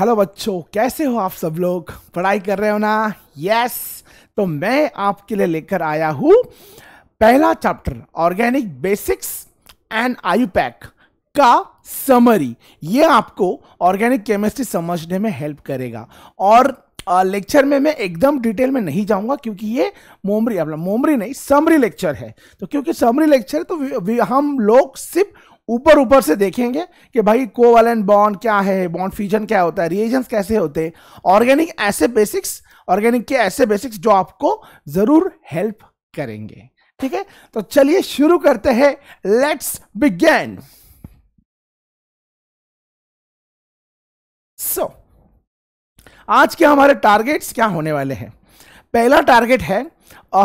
Hello बच्चों कैसे हो आप सब लोग पढ़ाई कर रहे हो ना यस तो मैं आपके लिए लेकर आया हूँ पहला चैप्टर ऑर्गेनिक बेसिक्स एंड पैक का समरी ये आपको ऑर्गेनिक केमिस्ट्री समझने में हेल्प करेगा और लेक्चर में मैं एकदम डिटेल में नहीं जाऊंगा क्योंकि ये मोमरी अपना मोमरी नहीं समरी लेक्चर है तो क्योंकि समरी लेक्चर तो हम लोग सिर्फ ऊपर ऊपर से देखेंगे कि भाई कोवेलेंट बॉन्ड क्या है बॉन्ड फ्यूजन क्या होता है रिएजेंस कैसे होते हैं ऑर्गेनिक ऐसे बेसिक्स ऑर्गेनिक के ऐसे बेसिक्स जो आपको ज़रूर हेल्प करेंगे ठीक है तो चलिए शुरू करते हैं लेट्स बिगेन सो आज के हमारे टारगेट्स क्या होने वाले हैं पहला टारगेट है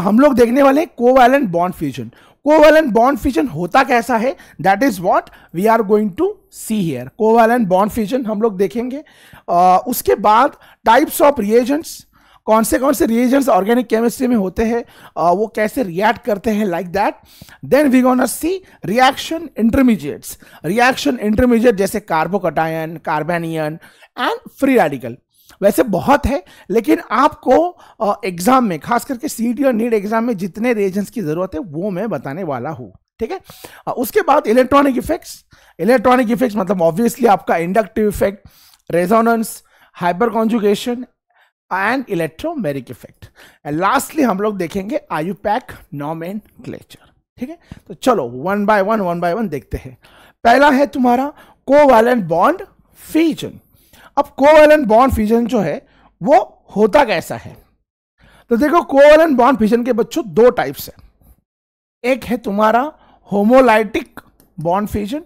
हम लोग देखने वाले हैं covalent bond fusion covalent bond fusion होता कैसा है that is what we are going to see here covalent bond fusion हम लोग देखेंगे आ, उसके बाद टाइप्स ऑफ रिएजेंट्स कौन से कौन से रिएजेंट्स ऑर्गेनिक केमिस्ट्री में होते हैं वो कैसे रिएक्ट करते हैं like that then we gonna see reaction intermediates reaction intermediate जैसे carbocation carbanion and free radical वैसे बहुत है लेकिन आपको एग्जाम में खास करके सी टी और नीट एग्जाम e में जितने रिएजेंट्स की जरूरत है वो मैं बताने वाला हूँ ठीक है उसके बाद इलेक्ट्रॉनिक इफेक्ट्स इलेक्ट्रॉनिक इफेक्ट्स मतलब ऑब्वियसली आपका inductive effect resonance hyperconjugation and electromeric effect and lastly हम लोग देखेंगे आयू पैक एंड क्लेचर ठीक है तो चलो one by one one by one देखते हैं पहला है तुम्हारा कोवैलेंट बॉन्ड फीजन अब कोवेलेंट बॉन्ड फ्यूजन जो है वो होता कैसा है तो देखो कोवेलेंट बॉन्ड फ्यूजन के बच्चों दो टाइप्स है एक है तुम्हारा होमोलाइटिक बॉन्ड फ्यूजन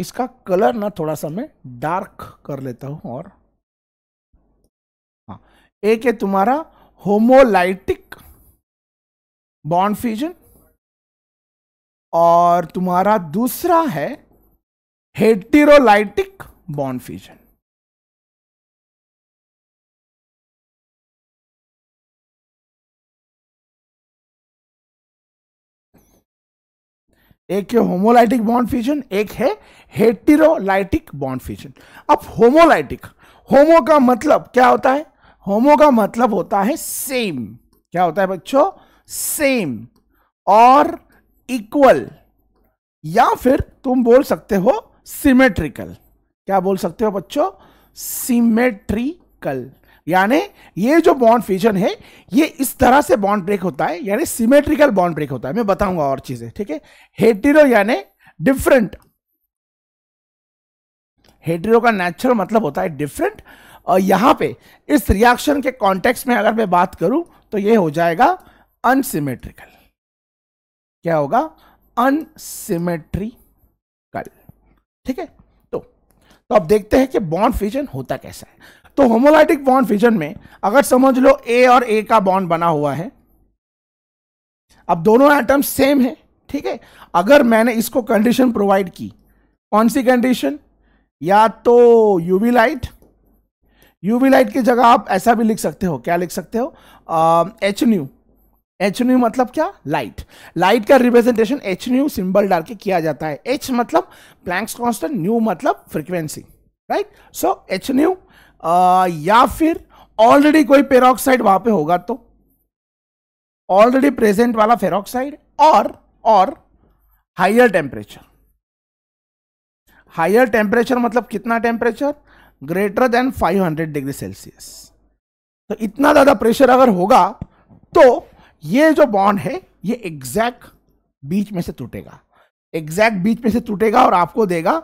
इसका कलर ना थोड़ा सा मैं डार्क कर लेता हूं और हाँ एक है तुम्हारा होमोलाइटिक बॉन्ड फ्यूजन और तुम्हारा दूसरा है हेटेरोलाइटिक बॉन्ड फ्यूजन एक है होमोलाइटिक बॉन्ड फ्यूजन एक है हेटेरोलाइटिक बॉन्ड फ्यूजन अब होमोलाइटिक होमो का मतलब क्या होता है होमो का मतलब होता है सेम क्या होता है बच्चों सेम और इक्वल या फिर तुम बोल सकते हो सिमेट्रिकल क्या बोल सकते हो बच्चों सिमेट्रिकल यानी ये जो बॉन्ड फ्यूजन है ये इस तरह से बॉन्ड ब्रेक होता है यानी सिमेट्रिकल बॉन्ड ब्रेक होता है मैं बताऊंगा और चीजें ठीक है हेटेरो यानी डिफरेंट हेटेरो का नेचुरल मतलब होता है डिफरेंट और यहां पे इस रिएक्शन के कॉन्टेक्स्ट में अगर मैं बात करूं तो ये हो जाएगा अनसिमेट्रिकल क्या होगा अनसिमेट्रिकल ठीक है तो तो अब देखते हैं कि बॉन्ड फ्यूजन होता कैसा है तो होमोलाइटिक बॉन्ड फिजन में अगर समझ लो ए और ए का बॉन्ड बना हुआ है अब दोनों एटम सेम है ठीक है अगर मैंने इसको कंडीशन प्रोवाइड की कौन सी कंडीशन या तो यूवी लाइट यूवी लाइट की जगह आप ऐसा भी लिख सकते हो क्या लिख सकते हो एच न्यू एच न्यू मतलब क्या लाइट लाइट का रिप्रेजेंटेशन एच न्यू सिंबल डाल के किया जाता है एच मतलब प्लैंक्स कांस्टेंट न्यू मतलब frequency right so H nu या फिर ऑलरेडी कोई पेरोक्साइड वहां पे होगा तो ऑलरेडी प्रेजेंट वाला फेरोक्साइड और और हायर टेम्परेचर हायर टेम्परेचर मतलब कितना temperature greater than 500 degree Celsius तो इतना ज़्यादा प्रेशर अगर होगा तो ये जो बॉन्ड है ये एग्जैक्ट बीच में से टूटेगा एग्जैक्ट बीच में से टूटेगा और आपको देगा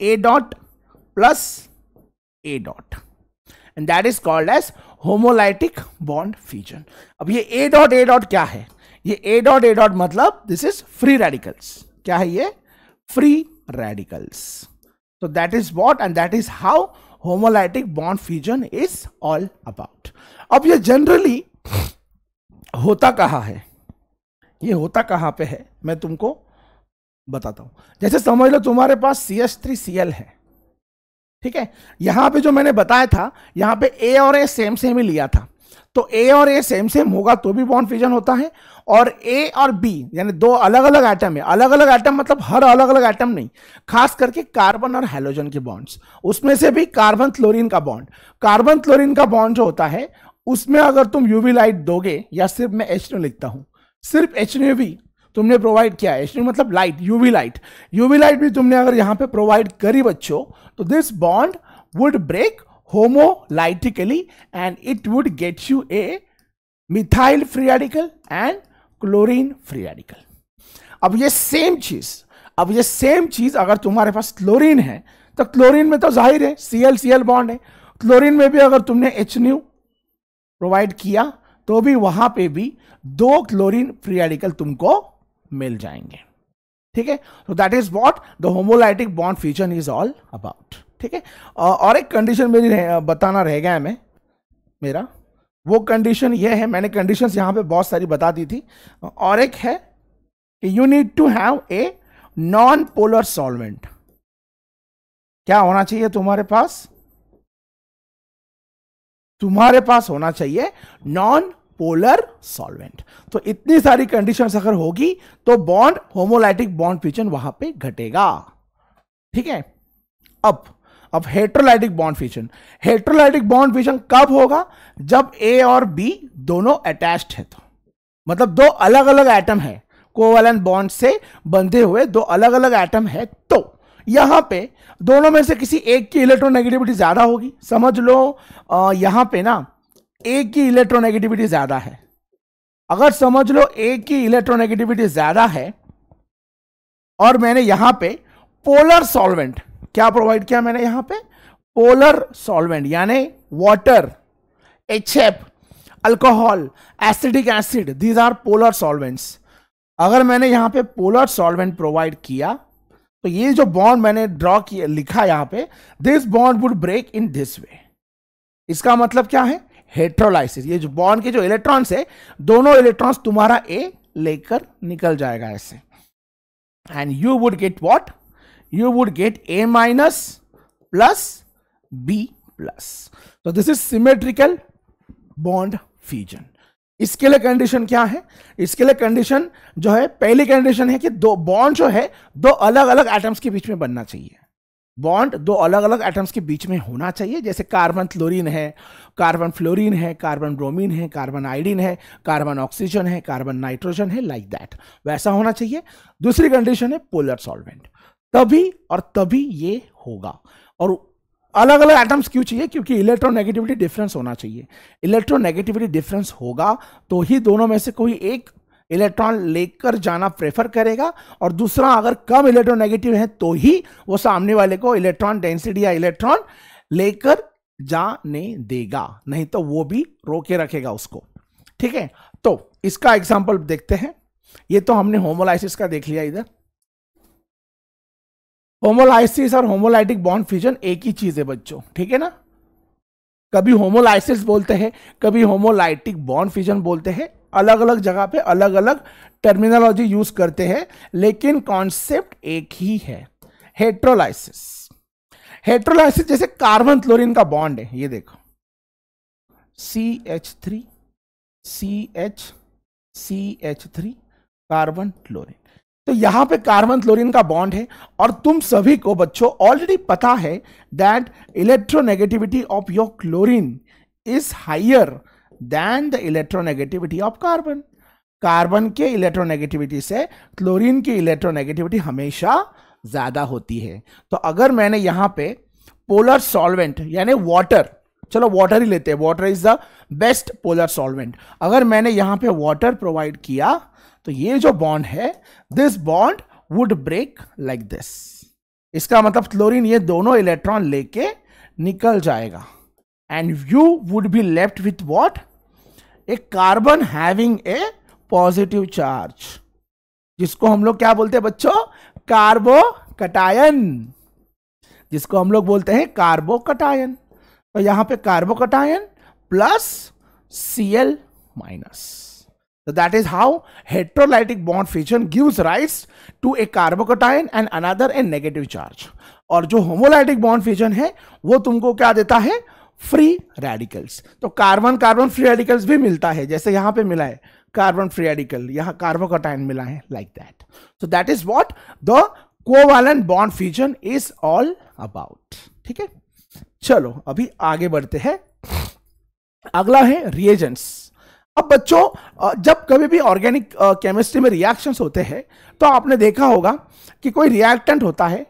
A dot plus A dot and that is called as homolytic bond fusion अब ये ए डॉट ए डॉट क्या है ये ए डॉट ए डॉट मतलब दिस इज फ्री रेडिकल्स क्या है ये फ्री रेडिकल्स तो that is what and that is how homolytic bond fusion is all about अब ये जनरली होता कहा है ये होता कहां पे है मैं तुमको बताता हूं जैसे समझ लो तुम्हारे पास C S three C L है ठीक है यहां पे जो मैंने बताया था यहां पे ए और ए सेम सेम ही लिया था तो ए और ए सेम सेम होगा तो भी बॉन्ड फ्यूजन होता है और ए और बी यानी दो अलग अलग आइटम है अलग अलग आइटम मतलब हर अलग अलग आइटम नहीं खास करके कार्बन और हाइड्रोजन के बॉन्ड्स उसमें से भी कार्बन क्लोरीन का बॉन्ड कार्बन क्लोरीन का बॉन्ड जो होता है उसमें अगर तुम यूवी लाइट दोगे या सिर्फ मैं एच लिखता हूं सिर्फ एच तुमने प्रोवाइड किया है मतलब light UV light UV light भी तुमने अगर यहाँ पे प्रोवाइड करी बच्चों तो this bond would break homolytically and it would get you a methyl free radical and chlorine free radical अब ये सेम चीज अब ये सेम चीज अगर तुम्हारे पास क्लोरीन है तो क्लोरीन में तो जाहिर है C L C L bond है क्लोरीन में भी अगर तुमने एच न्यू प्रोवाइड किया तो भी वहां पे भी दो क्लोरीन फ्री रेडिकल तुमको मिल जाएंगे ठीक है तो that is what the homolytic bond fusion is all about ठीक है और एक कंडीशन मेरी रह, बताना रह गया हमें मेरा वो कंडीशन ये है मैंने कंडीशंस यहां पे बहुत सारी बता दी थी और एक है कि you need to have a non polar solvent क्या होना चाहिए तुम्हारे पास तुम्हारे पास होना चाहिए नॉन पोलर सॉल्वेंट तो इतनी सारी कंडीशंस अगर होगी तो बॉन्ड होमोलाइटिक बॉन्ड फ्यूचर वहां पे घटेगा ठीक है अब अब heterolytic bond future heterolytic bond future कब होगा जब ए और बी दोनों अटैच्ड है तो मतलब दो अलग अलग एटम है कोवलन बॉन्ड से बंधे हुए दो अलग अलग एटम है तो यहां पे दोनों में से किसी एक की इलेक्ट्रोनेगेटिविटी ज्यादा होगी समझ लो आ, यहां पे ना एक की इलेक्ट्रोनेगेटिविटी ज़्यादा है अगर समझ लो एक की इलेक्ट्रोनेगेटिविटी ज़्यादा है और मैंने यहां पे पोलर सॉल्वेंट क्या प्रोवाइड किया मैंने यहां पे पोलर सॉल्वेंट यानी water H F alcohol acidic acid these are polar solvents अगर मैंने यहां पे पोलर सॉल्वेंट प्रोवाइड किया तो ये जो बॉन्ड मैंने ड्रॉ किया लिखा यहां पे this bond would break in this way इसका मतलब क्या है हेट्रोलाइसिस ये जो बॉन्ड के जो इलेक्ट्रॉन्स है दोनों इलेक्ट्रॉन्स तुम्हारा ए लेकर निकल जाएगा ऐसे and you would get what you would get A minus plus B plus तो this is symmetrical bond fusion इसके लिए कंडीशन क्या है इसके लिए कंडीशन जो है पहली कंडीशन है कि दो बॉन्ड जो है दो अलग अलग एटम्स के बीच में बनना चाहिए बॉन्ड दो अलग अलग एटम्स के बीच में होना चाहिए जैसे कार्बन क्लोरीन है कार्बन फ्लोरीन है कार्बन ब्रोमीन है कार्बन आयोडीन है कार्बन ऑक्सीजन है कार्बन नाइट्रोजन है लाइक like दैट वैसा होना चाहिए दूसरी कंडीशन है पोलर सॉल्वेंट तभी और तभी ये होगा और अलग अलग एटम्स क्यों चाहिए क्योंकि इलेक्ट्रोनेगेटिविटी डिफरेंस होना चाहिए इलेक्ट्रोनेगेटिविटी डिफरेंस होगा तो ही दोनों में से कोई एक इलेक्ट्रॉन लेकर जाना प्रेफर करेगा और दूसरा अगर कम इलेक्ट्रॉन नेगेटिव है तो ही वो सामने वाले को इलेक्ट्रॉन डेंसिटी या इलेक्ट्रॉन लेकर जाने देगा नहीं तो वो भी रोके रखेगा उसको ठीक है तो इसका एग्जाम्पल देखते हैं ये तो हमने होमोलाइसिस का देख लिया इधर होमोलाइसिस और होमोलाइटिक बॉन्ड फ्यूजन एक ही चीज है बच्चों ठीक है ना कभी होमोलाइसिस बोलते हैं कभी होमोलाइटिक बॉन्ड फ्यूजन बोलते हैं अलग अलग जगह पे अलग अलग टर्मिनोलॉजी यूज करते हैं लेकिन कॉन्सेप्ट एक ही है हेट्रोलाइसिस हेट्रोलाइसिस जैसे कार्बन क्लोरीन का बॉन्ड है ये देखो C H three C H C H three carbon chlorine तो यहां पे कार्बन क्लोरीन का बॉन्ड है और तुम सभी को बच्चों ऑलरेडी पता है that electronegativity of your chlorine is higher than the electronegativity of carbon. Carbon के इलेक्ट्रोनेगेटिविटी से क्लोरीन की इलेक्ट्रोनेगेटिविटी हमेशा ज़्यादा होती है तो अगर मैंने यहां पे पोलर सॉल्वेंट यानी वाटर चलो वाटर ही लेते हैं water is the best polar solvent अगर मैंने यहां पे वाटर प्रोवाइड किया तो ये जो बॉन्ड है this bond would break like this इसका मतलब क्लोरीन ये दोनों इलेक्ट्रॉन लेके निकल जाएगा and you would be left with what a carbon having a positive charge जिसको हम लोग क्या बोलते हैं बच्चों कार्बो कटायन जिसको हम लोग बोलते हैं कार्बो कटायन तो यहां पे carbocation plus C L minus तो that is how heterolytic bond fusion gives rise to a carbocation and another a negative charge और जो होमोलाइटिक बॉन्ड फ्यूजन है वो तुमको क्या देता है फ्री रेडिकल्स तो कार्बन कार्बन फ्री रेडिकल्स भी मिलता है जैसे यहां पे मिला है carbon free radical carbo carbocation मिला है like that so that is what the covalent bond fusion is all about ठीक है चलो अभी आगे बढ़ते हैं अगला है रिएजेंट्स अब बच्चों जब कभी भी ऑर्गेनिक केमिस्ट्री में रिएक्शंस होते हैं तो आपने देखा होगा कि कोई रिएक्टेंट होता है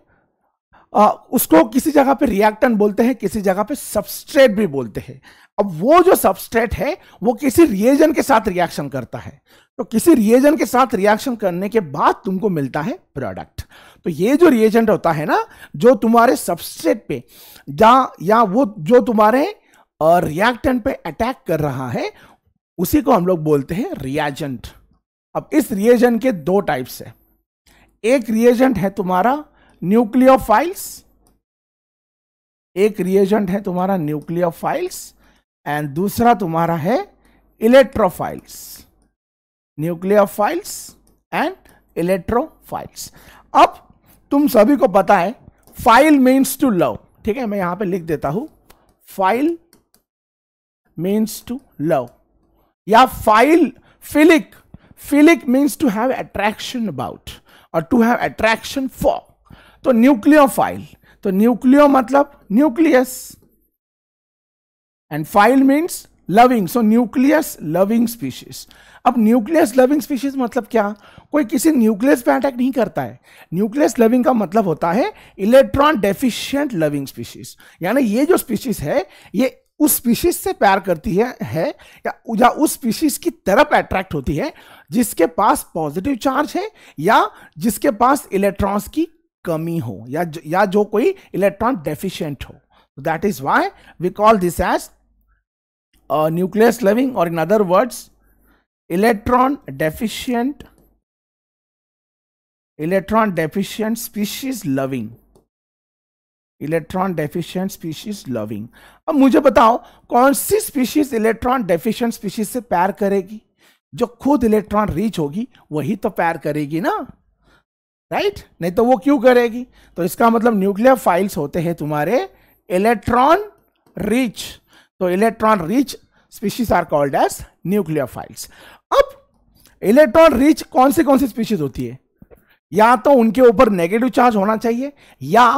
आ, उसको किसी जगह पे रिएक्टेंट बोलते हैं किसी जगह पे सबस्ट्रेट भी बोलते हैं अब वो जो सबस्ट्रेट है वो किसी रिएजन के साथ रिएक्शन करता है तो किसी रिएजन के साथ रिएक्शन करने के बाद तुमको मिलता है प्रोडक्ट तो ये जो रिएजेंट होता है ना जो तुम्हारे सबस्ट्रेट पे जहाँ या वो जो तुम्हारे रिएक्टेंट पे अटैक कर रहा है उसी को हम लोग बोलते हैं रिएजेंट अब इस रिएजेंट के दो टाइप्स है एक रिएजेंट है तुम्हारा न्यूक्लियोफाइल्स एक रिएजेंट है तुम्हारा न्यूक्लियोफाइल्स एंड दूसरा तुम्हारा है इलेक्ट्रोफाइल्स न्यूक्लियोफाइल्स एंड इलेक्ट्रोफाइल्स अब तुम सभी को पता है फाइल मीन्स टू लव ठीक है मैं यहां पे लिख देता हूं फाइल मीन्स टू लव या phile philic philic means to have attraction about और टू हैव अट्रैक्शन फॉर तो न्यूक्लियोफाइल तो न्यूक्लियो मतलब nucleus and phile means loving so nucleus loving species अब न्यूक्लियस लविंग स्पीशीज मतलब क्या कोई किसी न्यूक्लियस पे अटैक नहीं करता है न्यूक्लियस लविंग का मतलब होता है इलेक्ट्रॉन डेफिशिएंट लविंग स्पीशीज यानी ये जो स्पीशीज है ये उस स्पीशीज से प्यार करती है, है या, या उस स्पीशीज की तरफ अट्रैक्ट होती है जिसके पास पॉजिटिव चार्ज है या जिसके पास इलेक्ट्रॉन्स की कमी हो या जो, या जो कोई इलेक्ट्रॉन डेफिशिएंट हो that is why we call this as nucleus loving और in other words electron deficient electron deficient species loving electron deficient species loving अब मुझे बताओ कौन सी स्पीशीज इलेक्ट्रॉन डेफिशिएंट स्पीशीज से पैर करेगी जो खुद इलेक्ट्रॉन रीच होगी वही तो पैर करेगी ना राइट नहीं तो वो क्यों करेगी तो इसका मतलब न्यूक्लियर फाइल्स होते हैं तुम्हारे इलेक्ट्रॉन रिच तो electron rich species are called as nuclear philes अब इलेक्ट्रॉन रिच कौन सी कौन सी स्पीशीज होती है या तो उनके ऊपर नेगेटिव चार्ज होना चाहिए या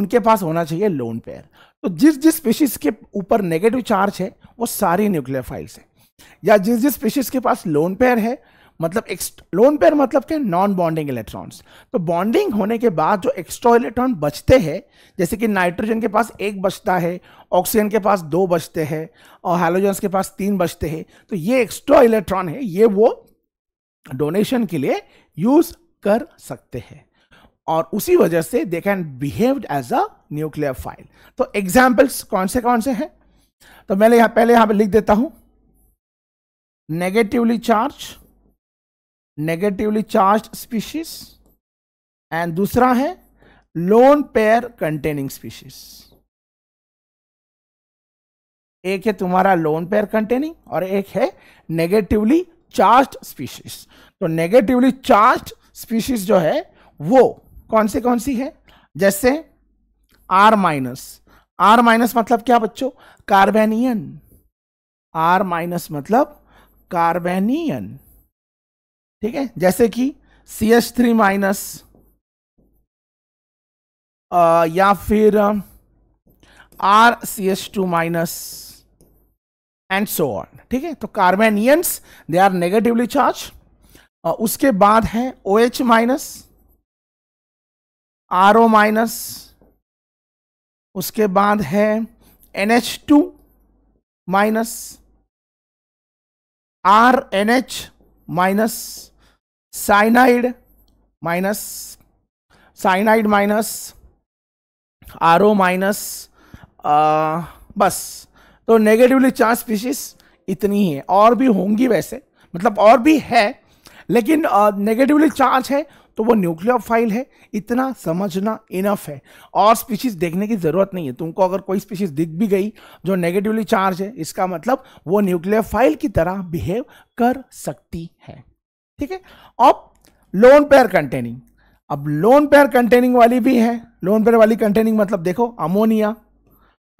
उनके पास होना चाहिए लोन पेयर तो जिस जिस स्पीशीज के ऊपर नेगेटिव चार्ज है वो सारी न्यूक्लियर फाइल्स है या जिस जिस स्पीशीज के पास लोन पेयर है मतलब लोन पेयर मतलब क्या नॉन बॉन्डिंग इलेक्ट्रॉन्स तो बॉन्डिंग होने के बाद जो एक्स्ट्रा इलेक्ट्रॉन बचते हैं जैसे कि नाइट्रोजन के पास एक बचता है ऑक्सीजन के पास दो बचते हैं और हाइड्रोजन के पास तीन बचते हैं तो ये एक्स्ट्रा इलेक्ट्रॉन है ये वो डोनेशन के लिए यूज कर सकते हैं और उसी वजह से they can behave as a nuclear phile तो एग्जाम्पल्स कौन से कौन से हैं तो मैंने यहां पहले यहां पे लिख देता हूं negatively charge negatively charge species and दूसरा है लोन पेयर कंटेनिंग स्पीशीज एक है तुम्हारा लोन पेयर कंटेनिंग और एक है नेगेटिवली चार्ज स्पीशीज तो नेगेटिवली चार्ज स्पीशीज जो है वो कौन सी कौन सी है जैसे आर माइनस आर माइनस मतलब क्या बच्चों कार्बेनियन आर माइनस मतलब कार्बेनियन ठीक है जैसे कि सी एच थ्री माइनस या फिर R C H two minus and so on ठीक है तो carbanions they are negatively charge उसके बाद है O H minus R O minus उसके बाद है N H two minus R N H minus cyanide minus cyanide minus R O minus बस तो नेगेटिवली चार्ज स्पीशीज इतनी ही है और भी होंगी वैसे मतलब और भी है लेकिन नेगेटिवली uh, चार्ज है तो वो न्यूक्लियर फाइल है इतना समझना इनफ है और स्पीशीज देखने की ज़रूरत नहीं है तुमको अगर कोई स्पीशीज दिख भी गई जो नेगेटिवली चार्ज है इसका मतलब वो न्यूक्लियर फाइल की तरह बिहेव कर सकती है ठीक है अब लोन पेयर कंटेनिंग अब लोन पेयर कंटेनिंग वाली भी है लोन पेयर वाली कंटेनिंग मतलब देखो अमोनिया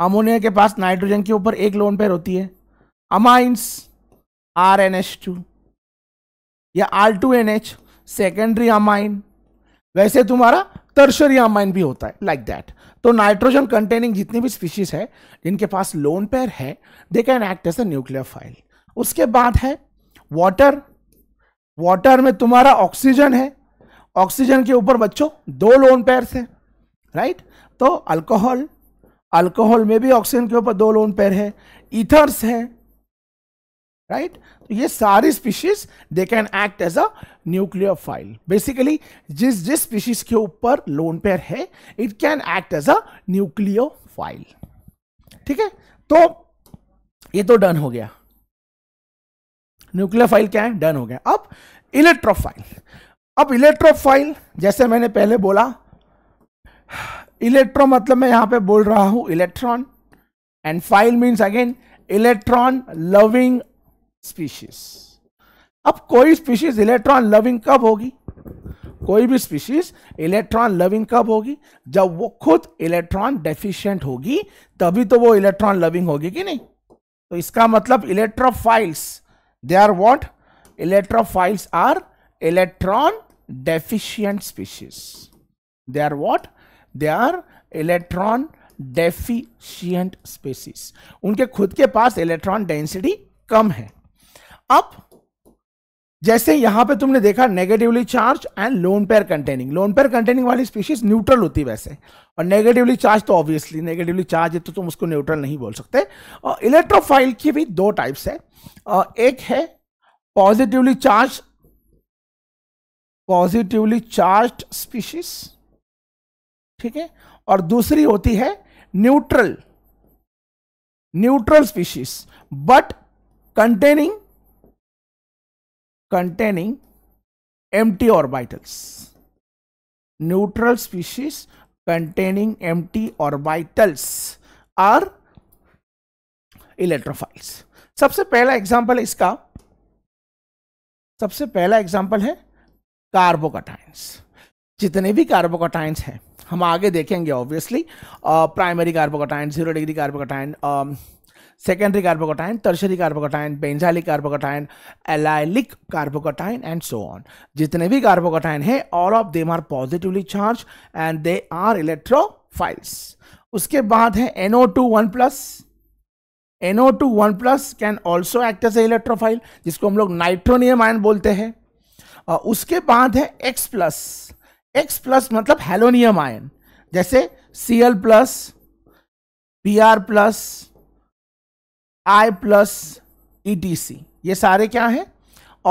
अमोनिया के पास नाइट्रोजन के ऊपर एक लोन पेयर होती है amines R N H two या R two N H secondary amine वैसे तुम्हारा तर्शरी अमाइन भी होता है लाइक like दैट तो नाइट्रोजन कंटेनिंग जितनी भी स्पीशीज है जिनके पास लोन पेयर है they can act as a nuclear nucleophile उसके बाद है वाटर वाटर में तुम्हारा ऑक्सीजन है ऑक्सीजन के ऊपर बच्चों दो लोन पेयर्स हैं राइट तो अल्कोहल अल्कोहल में भी ऑक्सीजन के ऊपर दो लोन पैर है ईथर्स हैं राइट तो ये सारी species they can act as a nuclear nucleophile basically जिस जिस स्पीशीज के ऊपर लोन पैर है it can act as a nucleophile ठीक है तो ये तो डन हो गया फाइल क्या है डन हो गया अब इलेक्ट्रोफाइल अब इलेक्ट्रोफाइल जैसे मैंने पहले बोला इलेक्ट्रो मतलब मैं यहां पे बोल रहा हूं electron and phile means again electron loving species अब कोई स्पीशीज इलेक्ट्रॉन लविंग कब होगी कोई भी स्पीशीज इलेक्ट्रॉन लविंग कब होगी जब वो खुद इलेक्ट्रॉन डेफिशिएंट होगी तभी तो वो इलेक्ट्रॉन लविंग होगी कि नहीं तो इसका मतलब electrophiles They are what? Electrophiles are electron deficient species. They are what? They are electron deficient species उनके खुद के पास इलेक्ट्रॉन डेंसिटी कम है अब जैसे यहां पे तुमने देखा negatively charge and lone pair containing lone pair containing वाली स्पीशीज न्यूट्रल होती है वैसे और नेगेटिवली चार्ज तो ऑब्वियसली नेगेटिवली चार्ज है तो तुम उसको न्यूट्रल नहीं बोल सकते और इलेक्ट्रोफाइल की भी दो टाइप्स है एक है positively charge positively charge species ठीक है और दूसरी होती है neutral neutral species but containing containing empty orbitals. Neutral species containing empty orbitals are electrophiles सबसे पहला एग्जाम्पल है इसका सबसे पहला एग्जाम्पल है कार्बोकटाइंस जितने भी कार्बोकटाइंस हैं हम आगे देखेंगे obviously primary carbocation zero degree carbocation secondary carbocation tertiary carbocation benzylic carbocation allylic carbocation and so on जितने भी कार्बोकोटाइन है all of them are positively charge and they are electrophiles उसके बाद है NO two one plus NO two one plus can also act as electrophile जिसको हम लोग nitronium ion बोलते हैं और उसके बाद है एक्स प्लस एक्स प्लस मतलब हेलोनियम आयन जैसे C L plus B R plus I plus E T C ये सारे क्या हैं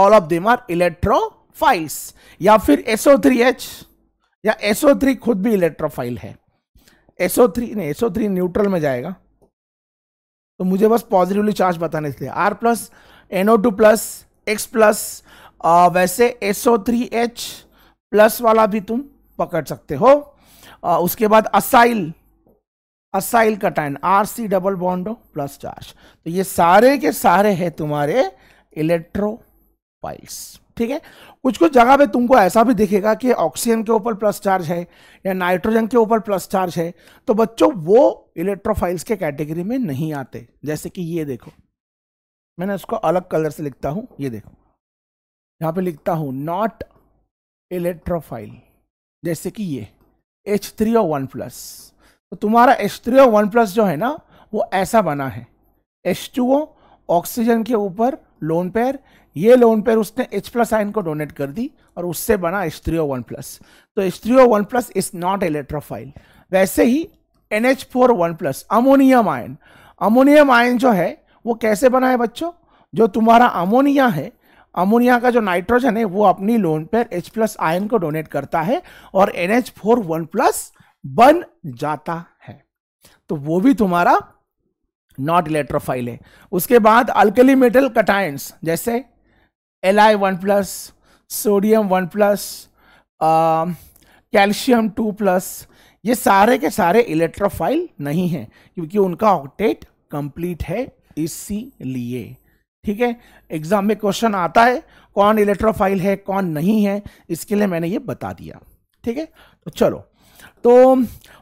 all of them are electrophiles या फिर एसओ थ्री एच या एसओ थ्री खुद भी इलेक्ट्रोफाइल है एसओ थ्री नहीं एसओ थ्री न्यूट्रल में जाएगा तो मुझे बस पॉजिटिवली चार्ज बताने इसलिए R plus NO two plus X plus वैसे एसओ थ्री एच प्लस वाला भी तुम पकड़ सकते हो आ, उसके बाद acyl acyl cation R C double bond O plus charge तो ये सारे के सारे हैं तुम्हारे फाइल्स ठीक है कुछ कुछ जगह पे तुमको ऐसा भी दिखेगा कि ऑक्सीजन के ऊपर प्लस चार्ज है या नाइट्रोजन के ऊपर प्लस चार्ज है तो बच्चों वो इलेक्ट्रोफाइल्स के कैटेगरी में नहीं आते जैसे कि ये देखो मैंने उसको अलग कलर से लिखता हूं ये देखो यहां पे लिखता हूं नॉट इलेक्ट्रोफाइल जैसे कि ये एच थ्री और वन प्लस तो तुम्हारा एच थ्री वन प्लस जो है ना वो ऐसा बना है एच टू ओ ऑक्सीजन के ऊपर लोन पेयर ये लोन पेयर उसने एच प्लस आयन को डोनेट कर दी और उससे बना एच थ्री वन प्लस तो H three one plus is not electrophile वैसे ही N H four one plus ammonium ion ammonium ion जो है वो कैसे बना है बच्चों जो तुम्हारा अमोनिया है अमोनिया का जो नाइट्रोजन है वो अपनी lone pair H plus ion को डोनेट करता है और N H four one plus बन जाता है तो वो भी तुम्हारा नॉट इलेक्ट्रोफाइल है उसके बाद अल्कली मेटल कटाइंस जैसे L I one plus sodium one plus calcium two plus ये सारे के सारे इलेक्ट्रोफाइल नहीं है क्योंकि उनका ऑक्टेट कंप्लीट है इसीलिए ठीक है एग्जाम में क्वेश्चन आता है कौन इलेक्ट्रोफाइल है कौन नहीं है इसके लिए मैंने ये बता दिया ठीक है तो चलो तो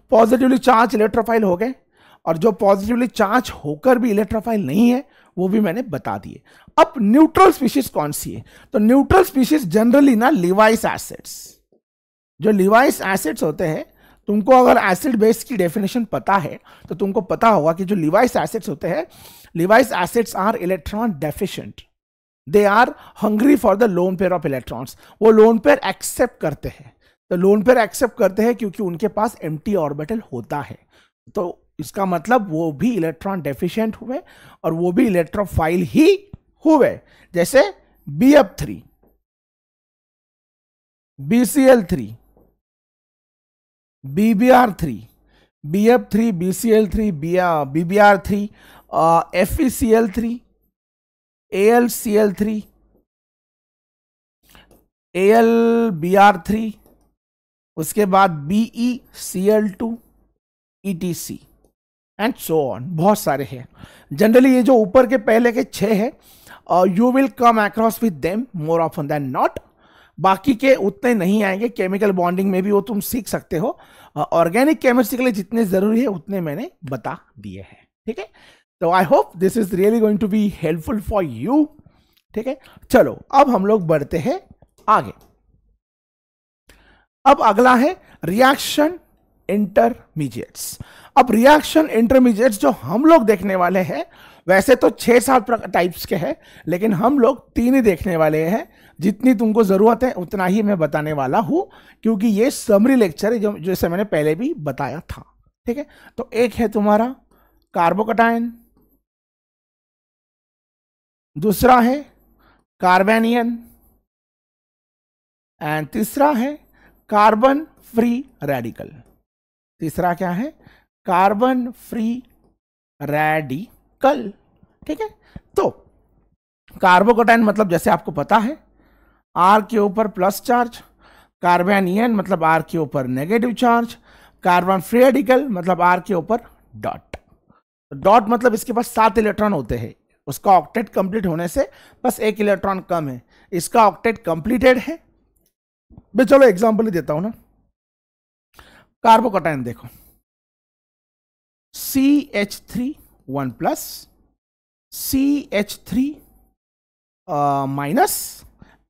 पॉजिटिवली चार्ज इलेक्ट्रोफाइल हो गए और जो पॉजिटिवली चार्ज होकर भी इलेक्ट्रोफाइल नहीं है वो भी मैंने बता दिए अब न्यूट्रल स्पीशीज कौन सी है तो न्यूट्रल स्पीशीज जनरली ना लिवाइस एसिड्स जो लिवाइस एसिड्स होते हैं तुमको अगर एसिड बेस की डेफिनेशन पता है तो तुमको पता होगा कि जो लिवाइस एसिड्स होते हैं Lewis acids are electron deficient they are hungry for the lone pair of electrons वो लोन पेयर एक्सेप्ट करते हैं तो लोन पेयर एक्सेप्ट करते हैं क्योंकि उनके पास एम ऑर्बिटल होता है तो इसका मतलब वो भी इलेक्ट्रॉन डेफिशिएंट हुए और वो भी इलेक्ट्रोफाइल ही हुए जैसे B F three B C L three B B R three B F three B C L three B B B R three F E C L three A L C L three A L B R three उसके बाद B E C L two E T C and so on बहुत सारे हैं generally ये जो ऊपर के पहले के छः हैं you will come across with them more often than not बाकी के उतने नहीं आएंगे केमिकल बॉन्डिंग में भी वो तुम सीख सकते हो ऑर्गेनिक uh, केमिस्ट्री के लिए जितने ज़रूरी है उतने मैंने बता दिए हैं ठीक है तो I hope this is really going to be helpful for you ठीक है चलो अब हम लोग बढ़ते हैं आगे अब अगला है रिएक्शन इंटरमीडिएट्स अब रिएक्शन इंटरमीडिएट्स जो हम लोग देखने वाले हैं वैसे तो छह सात टाइप्स के हैं लेकिन हम लोग तीन ही देखने वाले हैं जितनी तुमको ज़रूरत है उतना ही मैं बताने वाला हूं क्योंकि ये समरी लेक्चर है जो जैसे मैंने पहले भी बताया था ठीक है तो एक है तुम्हारा कार्बोकटाइन दूसरा है कार्बेनियन एंड तीसरा है कार्बन फ्री रेडिकल तीसरा क्या है कार्बन फ्री रेडिकल ठीक है तो कार्बोकोटाइन मतलब जैसे आपको पता है आर के ऊपर प्लस चार्ज कार्बेनियन मतलब आर के ऊपर negative charge carbon free radical मतलब आर के ऊपर डॉट डॉट तो मतलब इसके पास सात इलेक्ट्रॉन होते हैं उसका ऑक्टेट कंप्लीट होने से बस एक इलेक्ट्रॉन कम है इसका ऑक्टेट कंप्लीटेड है मैं चलो एग्जाम्पल ही देता हूं ना कार्बोकटाइन देखो C H three one plus C H three minus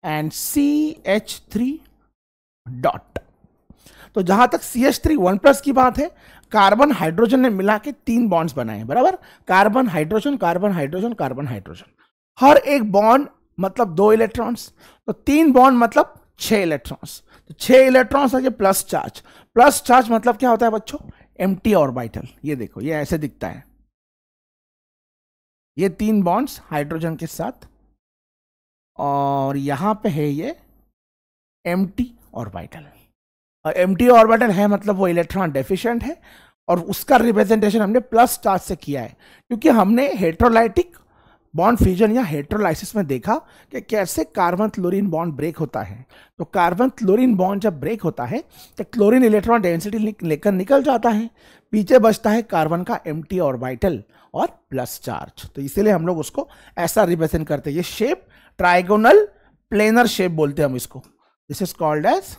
and C H three dot तो जहां तक C H three one plus की बात है कार्बन हाइड्रोजन ने मिला के तीन बॉन्ड्स बनाए बराबर carbon hydrogen carbon hydrogen carbon hydrogen हर एक बॉन्ड मतलब दो इलेक्ट्रॉन्स तो तीन बॉन्ड मतलब छह इलेक्ट्रॉन्स तो छह इलेक्ट्रॉन्स है ये प्लस चार्ज प्लस चार्ज मतलब क्या होता है बच्चों एम टी ऑर्बिटल ये देखो ये ऐसे दिखता है ये तीन बॉन्ड्स हाइड्रोजन के साथ और यहां पे है ये एम टी ऑर्बिटल और एम टी ऑर्बिटल है मतलब वो इलेक्ट्रॉन डेफिशिएंट है और उसका रिप्रेजेंटेशन हमने प्लस चार्ज से किया है क्योंकि हमने हेट्रोलाइटिक बॉन्ड फ्यूजन या हेट्रोलाइसिस में देखा कि कैसे कार्बन क्लोरीन बॉन्ड ब्रेक होता है तो कार्बन क्लोरीन बॉन्ड जब ब्रेक होता है तो क्लोरीन इलेक्ट्रॉन डेंसिटी लेकर निकल जाता है पीछे बचता है कार्बन का एम टी वाइटल और प्लस चार्ज तो इसीलिए हम लोग उसको ऐसा रिप्रेजेंट करते हैं ये शेप ट्राइगोनल प्लेनर शेप बोलते हैं हम इसको this is called as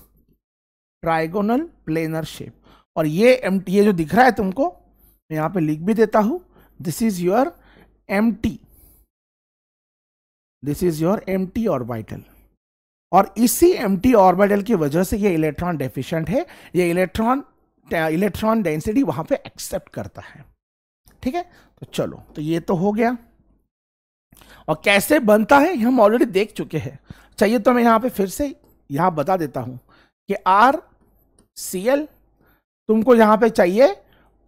trigonal planar shape और ये एम ये जो दिख रहा है तुमको मैं यहाँ पे लिख भी देता हूँ this is your empty this is your empty orbital और इसी एम्प्टी ऑर्बिटल की वजह से ये इलेक्ट्रॉन डेफिशिएंट है ये इलेक्ट्रॉन इलेक्ट्रॉन डेंसिटी वहां पे एक्सेप्ट करता है ठीक है तो चलो तो ये तो हो गया और कैसे बनता है हम ऑलरेडी देख चुके हैं चाहिए तो मैं यहां पे फिर से यहां बता देता हूं कि आर सी एल तुमको यहां पे चाहिए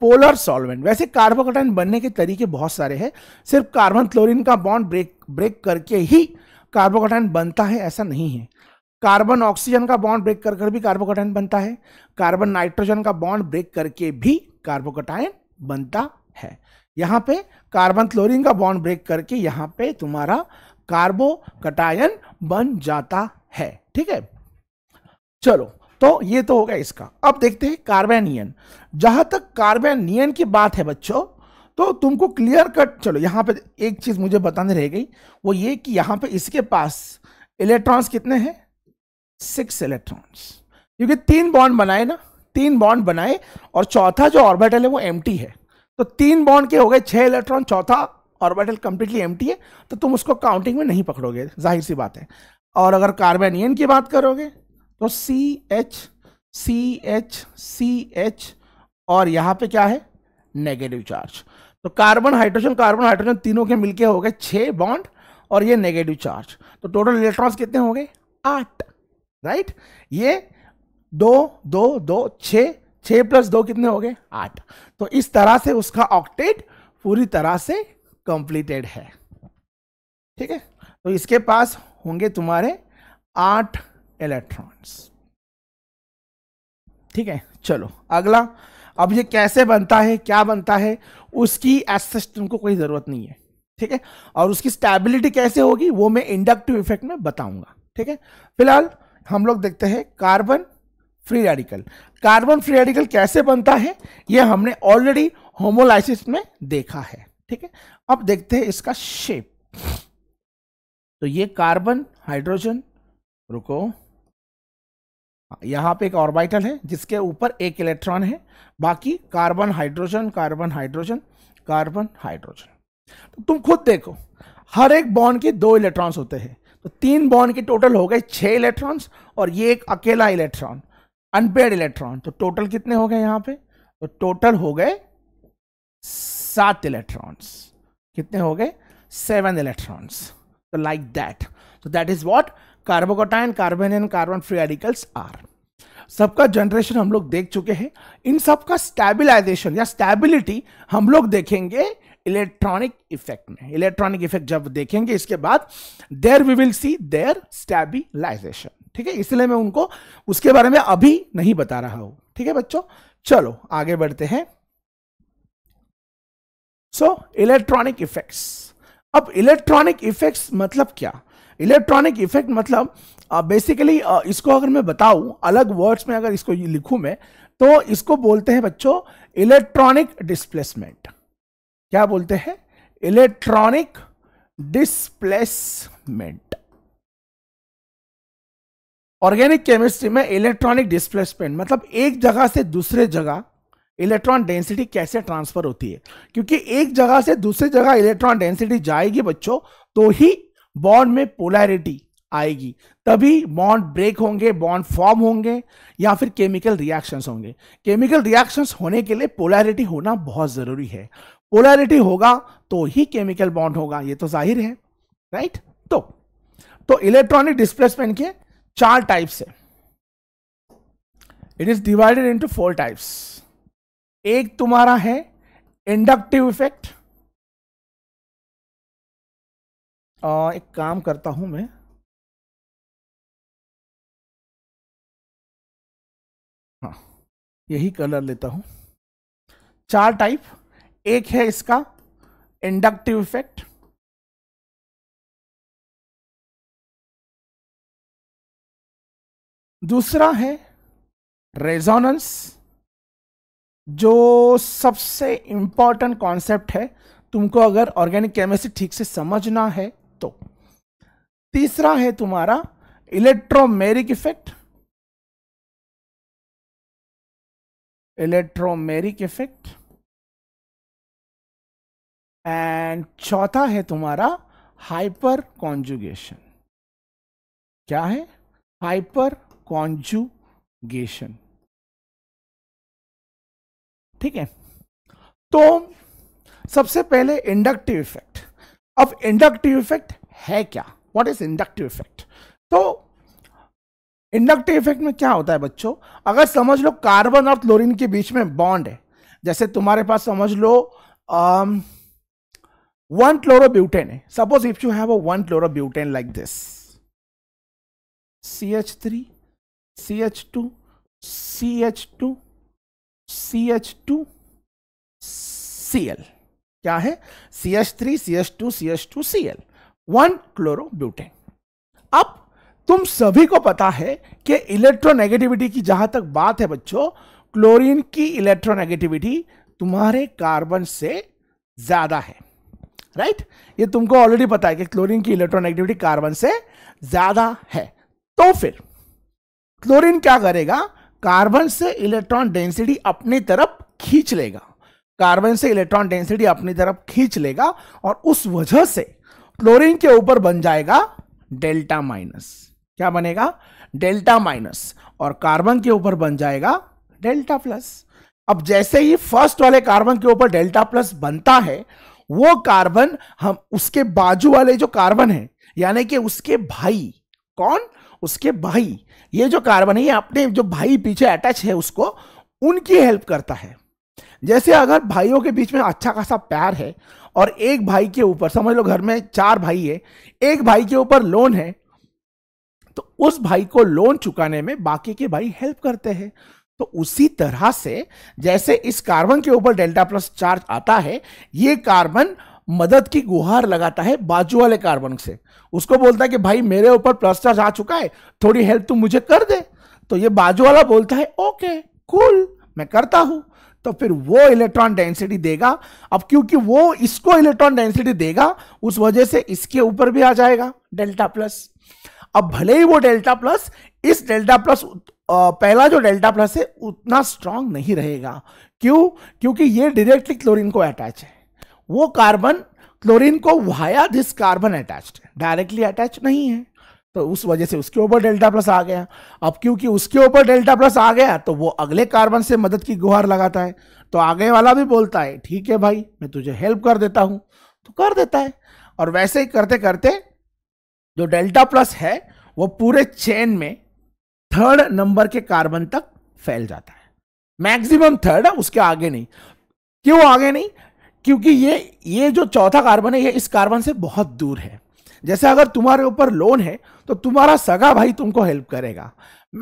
पोलर सॉल्वेंट वैसे कार्बोकटाइन बनने के तरीके बहुत सारे हैं सिर्फ कार्बन क्लोरीन का बॉन्ड ब्रेक ब्रेक करके ही कार्बोकटाइन बनता है ऐसा नहीं है कार्बन ऑक्सीजन का बॉन्ड ब्रेक कर कर भी कार्बोकटाइन बनता है कार्बन नाइट्रोजन का बॉन्ड ब्रेक करके भी कार्बोकटाइन बनता है यहाँ पे कार्बन क्लोरीन का बॉन्ड ब्रेक करके यहाँ पे तुम्हारा कार्बोकटायन बन जाता है ठीक है चलो तो ये तो होगा इसका अब देखते हैं कार्बेनियन जहां तक कार्बेनियन की बात है बच्चों तो तुमको क्लियर कट चलो यहाँ पे एक चीज मुझे बताने रह गई वो ये कि यहाँ पे इसके पास इलेक्ट्रॉन्स कितने हैं सिक्स इलेक्ट्रॉन्स क्योंकि तीन बॉन्ड बनाए ना तीन बॉन्ड बनाए और चौथा जो ऑर्बिटल है वो एम है तो तीन बॉन्ड के हो गए छः इलेक्ट्रॉन चौथा ऑर्बिटल कंप्लीटली एम है तो तुम उसको काउंटिंग में नहीं पकड़ोगे जाहिर सी बात है और अगर कार्बेनियन की बात करोगे तो C H C H C H और यहां पे क्या है नेगेटिव चार्ज तो कार्बन हाइड्रोजन कार्बन हाइड्रोजन तीनों के मिलके हो गए छह बॉन्ड और ये नेगेटिव चार्ज तो टोटल इलेक्ट्रॉन्स कितने हो गए आठ राइट ये दो दो दो छ छः प्लस दो कितने हो गए आठ तो इस तरह से उसका ऑक्टेट पूरी तरह से कंप्लीटेड है ठीक है तो इसके पास होंगे तुम्हारे आठ इलेक्ट्रॉन्स ठीक है चलो अगला अब ये कैसे बनता है क्या बनता है उसकी एसिस्टम को कोई ज़रूरत नहीं है ठीक है और उसकी स्टेबिलिटी कैसे होगी वो मैं इंडक्टिव इफेक्ट में बताऊंगा ठीक है फिलहाल हम लोग देखते हैं carbon free radical carbon free radical कैसे बनता है ये हमने ऑलरेडी होमोलाइसिस में देखा है ठीक है अब देखते हैं इसका शेप तो ये कार्बन हाइड्रोजन रुको यहाँ पे एक ऑर्बिटल है जिसके ऊपर एक इलेक्ट्रॉन है बाकी carbon hydrogen carbon hydrogen carbon hydrogen तो तुम खुद देखो हर एक बॉन्ड के दो इलेक्ट्रॉन्स होते हैं तो तीन बॉन्ड के टोटल हो गए छः इलेक्ट्रॉन्स और ये एक अकेला इलेक्ट्रॉन अनपेड इलेक्ट्रॉन तो टोटल कितने हो गए यहाँ पे तो टोटल हो गए सात इलेक्ट्रॉन्स कितने हो गए सेवन इलेक्ट्रॉन्स तो लाइक दैट तो that is what carbocation carbon and carbon free radicals are सबका जनरेशन हम लोग देख चुके हैं इन सब का स्टेबिलाइजेशन या स्टेबिलिटी हम लोग देखेंगे इलेक्ट्रॉनिक इफेक्ट में इलेक्ट्रॉनिक इफेक्ट जब देखेंगे इसके बाद there we will see their stabilization ठीक है इसलिए मैं उनको उसके बारे में अभी नहीं बता रहा हूं ठीक है बच्चों चलो आगे बढ़ते हैं सो इलेक्ट्रॉनिक इफेक्ट्स अब इलेक्ट्रॉनिक इफेक्ट्स मतलब क्या इलेक्ट्रॉनिक इफेक्ट मतलब बेसिकली uh, uh, इसको अगर मैं बताऊं अलग वर्ड्स में अगर इसको लिखूं मैं तो इसको बोलते हैं बच्चों इलेक्ट्रॉनिक डिस्प्लेसमेंट क्या बोलते हैं इलेक्ट्रॉनिक डिस्प्लेसमेंट ऑर्गेनिक केमिस्ट्री में इलेक्ट्रॉनिक डिस्प्लेसमेंट मतलब एक जगह से दूसरे जगह इलेक्ट्रॉन डेंसिटी कैसे ट्रांसफर होती है क्योंकि एक जगह से दूसरी जगह इलेक्ट्रॉन डेंसिटी जाएगी बच्चों तो ही बॉन्ड में पोलैरिटी आएगी तभी बॉन्ड ब्रेक होंगे बॉन्ड फॉर्म होंगे या फिर केमिकल रिएक्शंस होंगे केमिकल रिएक्शंस होने के लिए पोलैरिटी होना बहुत ज़रूरी है पोलैरिटी होगा तो ही केमिकल बॉन्ड होगा ये तो जाहिर है राइट तो तो इलेक्ट्रॉनिक डिस्प्लेसमेंट के चार टाइप्स है it is divided into four types एक तुम्हारा है इंडक्टिव इफेक्ट आ, एक काम करता हूँ मैं हाँ यही कलर लेता हूं चार टाइप एक है इसका इंडक्टिव इफेक्ट दूसरा है रेजोनेंस जो सबसे इंपॉर्टेंट कॉन्सेप्ट है तुमको अगर ऑर्गेनिक केमिस्ट्री ठीक से समझना है तो तीसरा है तुम्हारा electromeric effect electromeric effect and चौथा है तुम्हारा हाइपर कॉन्जुगेशन क्या है हाइपर कॉन्जुगेशन ठीक है तो सबसे पहले इंडक्टिव इफेक्ट अब इंडक्टिव इफेक्ट है क्या वॉट इज इंडक्टिव इफेक्ट तो इंडक्टिव इफेक्ट में क्या होता है बच्चों अगर समझ लो कार्बन और क्लोरीन के बीच में बॉन्ड है जैसे तुम्हारे पास समझ लो वन क्लोरो ब्यूटेन है suppose if you have a one chloro butane like this C H three C H two C H two C H two C L क्या है C H three C H two C H two C L one chlorobutane अब तुम सभी को पता है कि electronegativity की जहां तक बात है बच्चों क्लोरीन की इलेक्ट्रोनेगेटिविटी तुम्हारे कार्बन से ज्यादा है राइट right? ये तुमको ऑलरेडी पता है कि क्लोरीन की इलेक्ट्रोनेगेटिविटी कार्बन से ज्यादा है तो फिर क्लोरीन क्या करेगा कार्बन से इलेक्ट्रॉन डेंसिटी अपनी तरफ खींच लेगा कार्बन से इलेक्ट्रॉन डेंसिटी अपनी तरफ खींच लेगा और उस वजह से क्लोरीन के ऊपर बन जाएगा डेल्टा माइनस क्या बनेगा डेल्टा माइनस और कार्बन के ऊपर बन जाएगा डेल्टा प्लस अब जैसे ही फर्स्ट वाले कार्बन के ऊपर डेल्टा प्लस बनता है वो कार्बन हम उसके बाजू वाले जो कार्बन है यानी कि उसके भाई कौन उसके भाई ये जो कार्बन है ये अपने जो भाई पीछे अटैच है उसको उनकी हेल्प करता है जैसे अगर भाइयों के बीच में अच्छा खासा प्यार है और एक भाई के ऊपर समझ लो घर में चार भाई है एक भाई के ऊपर लोन है तो उस भाई को लोन चुकाने में बाकी के भाई हेल्प करते हैं तो उसी तरह से जैसे इस कार्बन के ऊपर डेल्टा प्लस चार्ज आता है ये कार्बन मदद की गुहार लगाता है बाजू वाले कार्बन से उसको बोलता है कि भाई मेरे ऊपर प्लस चार्ज आ चुका है थोड़ी हेल्प तुम मुझे कर दे तो ये बाजू वाला बोलता है ओके कूल मैं करता हूं तो फिर वो इलेक्ट्रॉन डेंसिटी देगा अब क्योंकि वो इसको इलेक्ट्रॉन डेंसिटी देगा उस वजह से इसके ऊपर भी आ जाएगा डेल्टा प्लस अब भले ही वो डेल्टा प्लस इस डेल्टा प्लस पहला जो डेल्टा प्लस है उतना स्ट्रांग नहीं रहेगा क्यों क्योंकि ये डायरेक्टली क्लोरीन को अटैच है वो कार्बन क्लोरीन को via this carbon attached directly attach नहीं है तो उस वजह से उसके ऊपर डेल्टा प्लस आ गया अब क्योंकि उसके ऊपर डेल्टा प्लस आ गया तो वो अगले कार्बन से मदद की गुहार लगाता है तो आगे वाला भी बोलता है ठीक है भाई मैं तुझे हेल्प कर देता हूँ तो कर देता है और वैसे ही करते करते जो डेल्टा प्लस है वो पूरे चेन में थर्ड नंबर के कार्बन तक फैल जाता है मैक्सिमम थर्ड है उसके आगे नहीं क्यों आगे नहीं क्योंकि ये ये जो चौथा कार्बन है ये इस कार्बन से बहुत दूर है जैसे अगर तुम्हारे ऊपर लोन है तो तुम्हारा सगा भाई तुमको हेल्प करेगा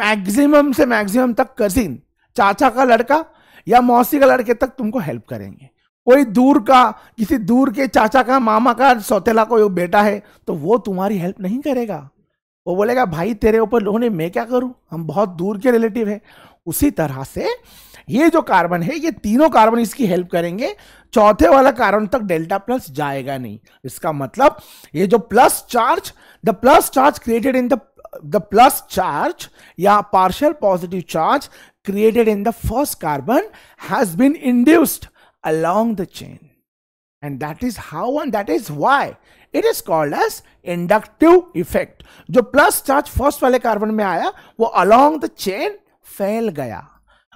मैक्सिमम से मैक्सिमम तक कजिन चाचा का लड़का या मौसी का लड़के तक तुमको हेल्प करेंगे कोई दूर का किसी दूर के चाचा का मामा का सौतेला कोई बेटा है तो वो तुम्हारी हेल्प नहीं करेगा वो बोलेगा भाई तेरे ऊपर लोहने मैं क्या करूं हम बहुत दूर के रिलेटिव है उसी तरह से ये जो कार्बन है ये तीनों कार्बन इसकी हेल्प करेंगे चौथे वाला कार्बन तक डेल्टा प्लस जाएगा नहीं इसका मतलब ये जो plus charge the plus charge created in the the plus charge या partial positive charge created in the first carbon has been induced along the chain and that is how and that is why it is called as inductive effect जो plus charge first वाले कार्बन में आया वो along the chain फैल गया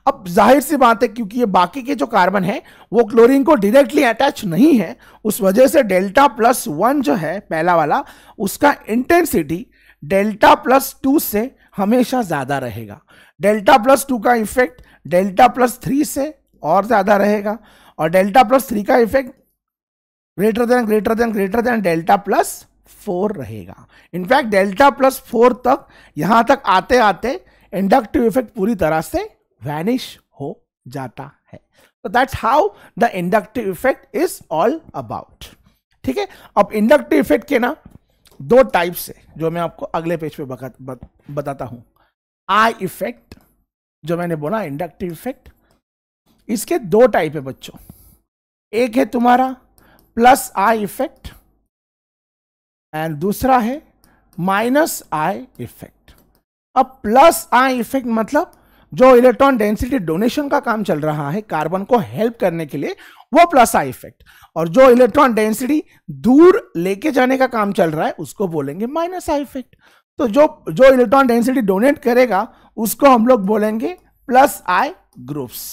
अब जाहिर सी बात है क्योंकि ये बाकी के जो कार्बन है वो क्लोरीन को डायरेक्टली अटैच नहीं है उस वजह से डेल्टा प्लस वन जो है पहला वाला उसका इंटेंसिटी डेल्टा प्लस टू से हमेशा ज़्यादा रहेगा डेल्टा प्लस टू का इफेक्ट डेल्टा प्लस थ्री से और ज़्यादा रहेगा और डेल्टा प्लस थ्री का effect greater than greater than greater than delta plus four रहेगा इनफैक्ट डेल्टा प्लस फोर तक यहाँ तक आते आते इंडक्टिव इफेक्ट पूरी तरह से वैनिश हो जाता है तो that's how the inductive effect is all about ठीक है अब इंडक्टिव इफेक्ट के ना दो टाइप से जो मैं आपको अगले पेज पे बत, बताता हूं आई इफेक्ट जो मैंने बोला इंडक्टिव इफेक्ट इसके दो टाइप है बच्चों एक है तुम्हारा प्लस आई इफेक्ट एंड दूसरा है माइनस आई इफेक्ट अब प्लस आई इफेक्ट मतलब जो इलेक्ट्रॉन डेंसिटी डोनेशन का काम चल रहा है कार्बन को हेल्प करने के लिए वो प्लस आई इफेक्ट और जो इलेक्ट्रॉन डेंसिटी दूर लेके जाने का काम चल रहा है उसको बोलेंगे माइनस आई इफेक्ट तो जो जो इलेक्ट्रॉन डेंसिटी डोनेट करेगा उसको हम लोग बोलेंगे प्लस आई ग्रुप्स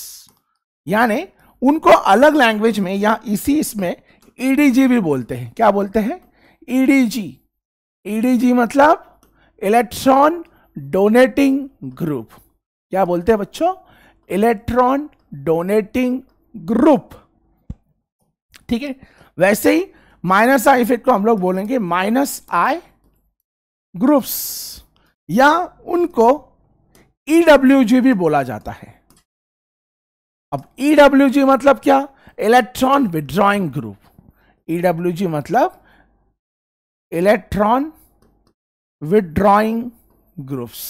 यानी उनको अलग लैंग्वेज में या इसी इसमें ईडीजी e भी बोलते हैं क्या बोलते हैं ईडीजी e ईडीजी e मतलब इलेक्ट्रॉन डोनेटिंग ग्रुप क्या बोलते हैं बच्चों इलेक्ट्रॉन डोनेटिंग ग्रुप ठीक है वैसे ही माइनस आई इफेक्ट को हम लोग बोलेंगे माइनस आई ग्रुप्स या उनको ईडब्ल्यू भी बोला जाता है अब ईडब्ल्यू मतलब क्या इलेक्ट्रॉन विड्रॉइंग ग्रुप ईडब्ल्यू मतलब इलेक्ट्रॉन विड्रॉइंग ग्रुप्स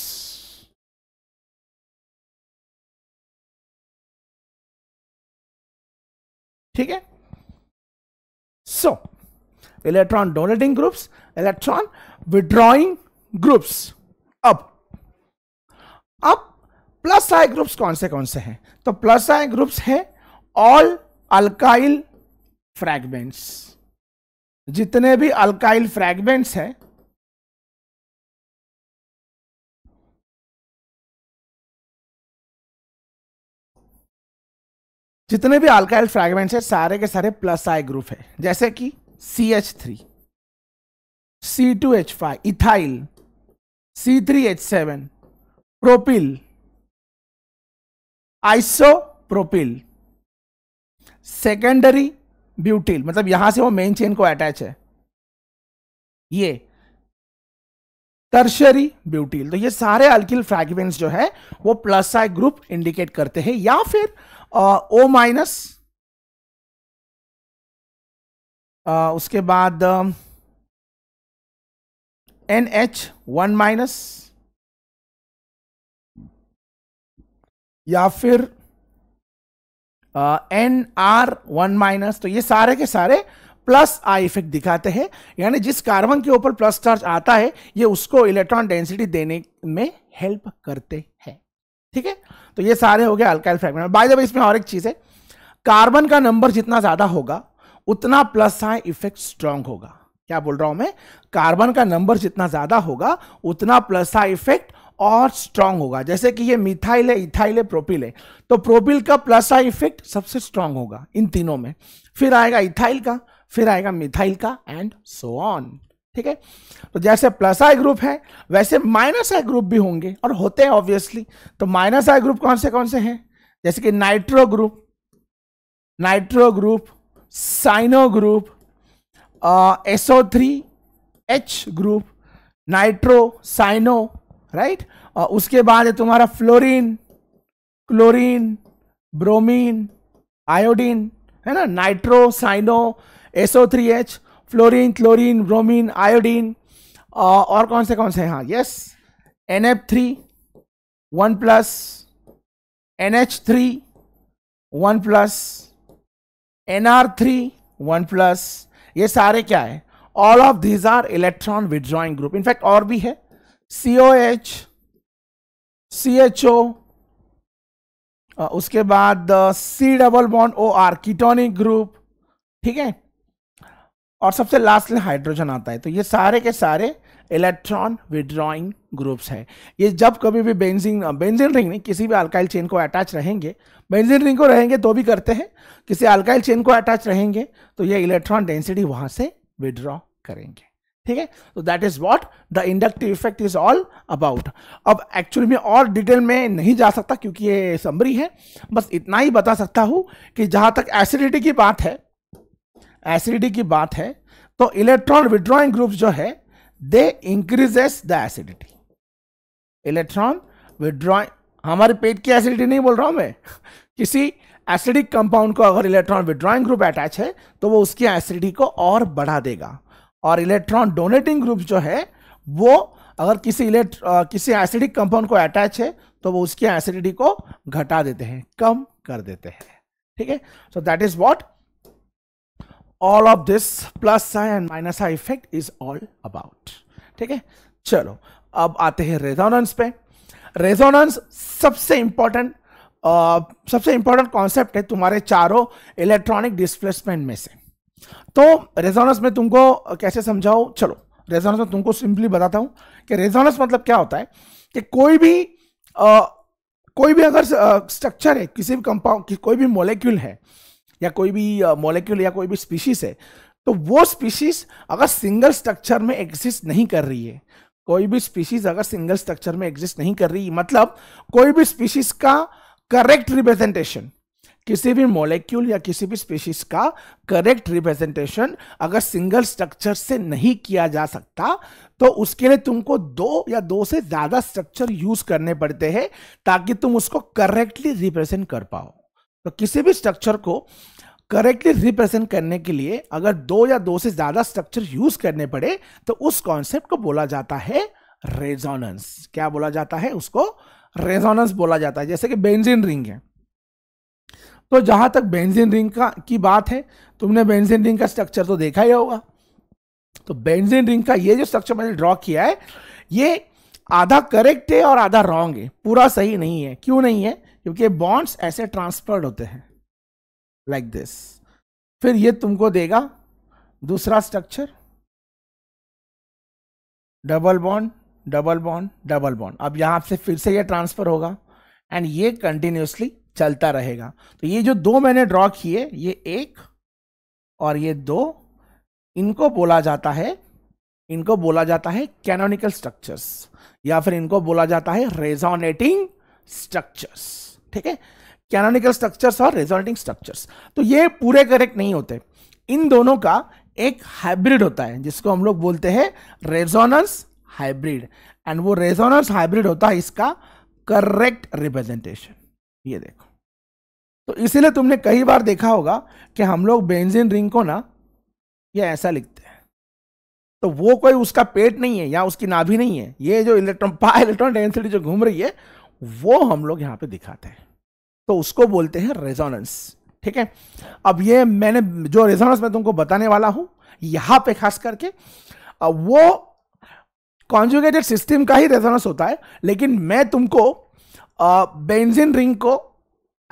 ठीक है so electron donating groups electron withdrawing groups अब अब प्लस आई ग्रुप्स कौन से कौन से हैं तो प्लस आई ग्रुप्स है ऑल अल्काइल फ्रैगमेंट्स जितने भी अल्काइल फ्रैगमेंट्स हैं जितने भी अल्काइल फ्रैगमेंट्स हैं सारे के सारे प्लस आई ग्रुप है जैसे कि C H three C two H five ethyl C three H seven propyl isopropyl secondary butyl मतलब यहां से वो मेन चेन को अटैच है ये टर्शरी ब्यूटिल तो ये सारे अल्किल फ्रैगमेंट्स जो है वो प्लस आई ग्रुप इंडिकेट करते हैं या फिर ओ माइनस उसके बाद एन एच वन माइनस या फिर एन आर वन माइनस तो ये सारे के सारे प्लस आई इफेक्ट दिखाते हैं यानी जिस कार्बन के ऊपर प्लस चार्ज आता है ये उसको इलेक्ट्रॉन डेंसिटी देने में हेल्प करते हैं ठीक है तो ये सारे हो गए alkyl fragment by the way इसमें और एक चीज़ है कार्बन का नंबर जितना ज़्यादा होगा उतना प्लस साइन इफेक्ट स्ट्रांग होगा क्या बोल रहा हूं मैं कार्बन का नंबर जितना ज़्यादा होगा उतना प्लस साइन इफेक्ट और स्ट्रांग होगा जैसे कि ये मिथाइल है इथाइल है प्रोपिल है तो प्रोपिल का प्लस आई इफेक्ट सबसे स्ट्रांग होगा इन तीनों में फिर आएगा इथाइल का फिर आएगा मिथाइल का एंड सो ऑन ठीक है तो जैसे प्लस आई ग्रुप है वैसे माइनस आई ग्रुप भी होंगे और होते हैं ऑब्वियसली तो माइनस आई ग्रुप कौन से कौन से हैं जैसे कि nitro group nitro group cyano group SO three H group nitro cyano right और उसके बाद है तुम्हारा फ्लोरीन क्लोरीन ब्रोमीन आयोडीन है ना nitro cyano SO three H fluorine chlorine bromine iodine और कौन से कौन से हाँ yes N F three one plus N H three one plus N R three one plus ये सारे क्या है all of these are electron withdrawing group in fact और भी है C O H C H O उसके बाद C double bond O or ketonic group ठीक है और सबसे लास्ट में हाइड्रोजन आता है तो ये सारे के सारे इलेक्ट्रॉन विड्रॉइंग ग्रुप्स है ये जब कभी भी बेंजिन बेंजिन रिंग नहीं किसी भी अल्काइल चेन को अटैच रहेंगे बेंजिन रिंग को रहेंगे तो भी करते हैं किसी अल्काइल चेन को अटैच रहेंगे तो ये इलेक्ट्रॉन डेंसिटी वहाँ से विड्रॉ करेंगे ठीक है तो that is what the inductive effect is all about अब एक्चुअली में और डिटेल में नहीं जा सकता क्योंकि ये समरी है बस इतना ही बता सकता हूँ कि जहाँ तक एसिडिटी की बात है एसिडिटी की बात है तो इलेक्ट्रॉन विड्रॉइंग ग्रुप जो है they increases the acidity electron withdrawing हमारे पेट की एसिडिटी नहीं बोल रहा हूं मैं किसी एसिडिक कंपाउंड को अगर इलेक्ट्रॉन विड्रॉइंग ग्रुप अटैच है तो वो उसकी एसिडिटी को और बढ़ा देगा और इलेक्ट्रॉन डोनेटिंग ग्रुप जो है वो अगर किसी इलेक्ट किसी एसिडिक कंपाउंड को अटैच है तो वो उसकी एसिडिटी को घटा देते हैं कम कर देते हैं ठीक है so that is what all of this plus sign and minus sign effect is all about ठीक है चलो अब आते हैं रेजोनेंस पे रेजोनेंस सबसे इंपॉर्टेंट सबसे इंपॉर्टेंट कॉन्सेप्ट है तुम्हारे चारों इलेक्ट्रॉनिक डिस्प्लेसमेंट में से तो रेजोनेंस में तुमको कैसे समझाओ चलो रेजोनेंस में तुमको सिंपली बताता हूं कि रेजोनेंस मतलब क्या होता है कि कोई भी आ, कोई भी अगर स्ट्रक्चर है किसी भी कंपाउंड कोई भी मोलिक्यूल है या कोई भी मॉलिक्यूल या कोई भी स्पीशीज है तो वो स्पीशीज अगर सिंगल स्ट्रक्चर में एग्जिस्ट नहीं कर रही है कोई भी स्पीशीज अगर सिंगल स्ट्रक्चर में एग्जिस्ट नहीं कर रही मतलब कोई भी स्पीशीज का करेक्ट रिप्रेजेंटेशन किसी भी मॉलिक्यूल या किसी भी स्पीशीज का करेक्ट रिप्रेजेंटेशन अगर सिंगल स्ट्रक्चर से नहीं किया जा सकता तो उसके लिए तुमको दो या दो से ज्यादा स्ट्रक्चर यूज करने पड़ते हैं ताकि तुम उसको करेक्टली रिप्रेजेंट कर पाओ तो किसी भी स्ट्रक्चर को करेक्टली रिप्रेजेंट करने के लिए अगर दो या दो से ज्यादा स्ट्रक्चर यूज करने पड़े तो उस कॉन्सेप्ट को बोला जाता है रेजोनेंस क्या बोला जाता है उसको रेजोनेंस बोला जाता है जैसे कि बेंजिन रिंग है तो जहां तक बेंजिन रिंग का की बात है तुमने बेंजिन रिंग का स्ट्रक्चर तो देखा ही होगा तो बेंजिन रिंग का ये जो स्ट्रक्चर मैंने ड्रॉ किया है ये आधा करेक्ट है और आधा रॉन्ग है पूरा सही नहीं है क्यों नहीं है क्योंकि बॉन्ड्स ऐसे ट्रांसफर्ड होते हैं लाइक दिस फिर ये तुमको देगा दूसरा structure double bond double bond double bond अब यहां से फिर से ये ट्रांसफर होगा एंड ये कंटिन्यूसली चलता रहेगा तो ये जो दो मैंने ड्रॉ किए ये एक और ये दो इनको बोला जाता है इनको बोला जाता है कैनोनिकल स्ट्रक्चर्स या फिर इनको बोला जाता है रेजोनेटिंग स्ट्रक्चर्स ठीक है कैनोनिकल स्ट्रक्चर्स और रिजल्टिंग स्ट्रक्चर्स तो ये पूरे करेक्ट नहीं होते इन दोनों का एक हाइब्रिड होता है जिसको हम लोग बोलते हैं रेजोनेंस हाइब्रिड एंड वो रेजोनेंस हाइब्रिड होता है इसका करेक्ट रिप्रेजेंटेशन ये देखो तो इसीलिए तुमने कई बार देखा होगा कि हम लोग बेंजिन रिंग को ना ये ऐसा लिखते हैं तो वो कोई उसका पेट नहीं है या उसकी नाभि नहीं है ये जो इलेक्ट्रॉन पा इलेक्ट्रॉन डेंसिटी जो घूम रही है वो हम लोग यहाँ पे दिखाते हैं तो उसको बोलते हैं रेजोनेंस ठीक है अब ये मैंने जो रेजोनेंस मैं तुमको बताने वाला हूं यहां पे खास करके वो कॉन्जुगेटेड सिस्टम का ही रेजोनेंस होता है लेकिन मैं तुमको बेंजिन रिंग को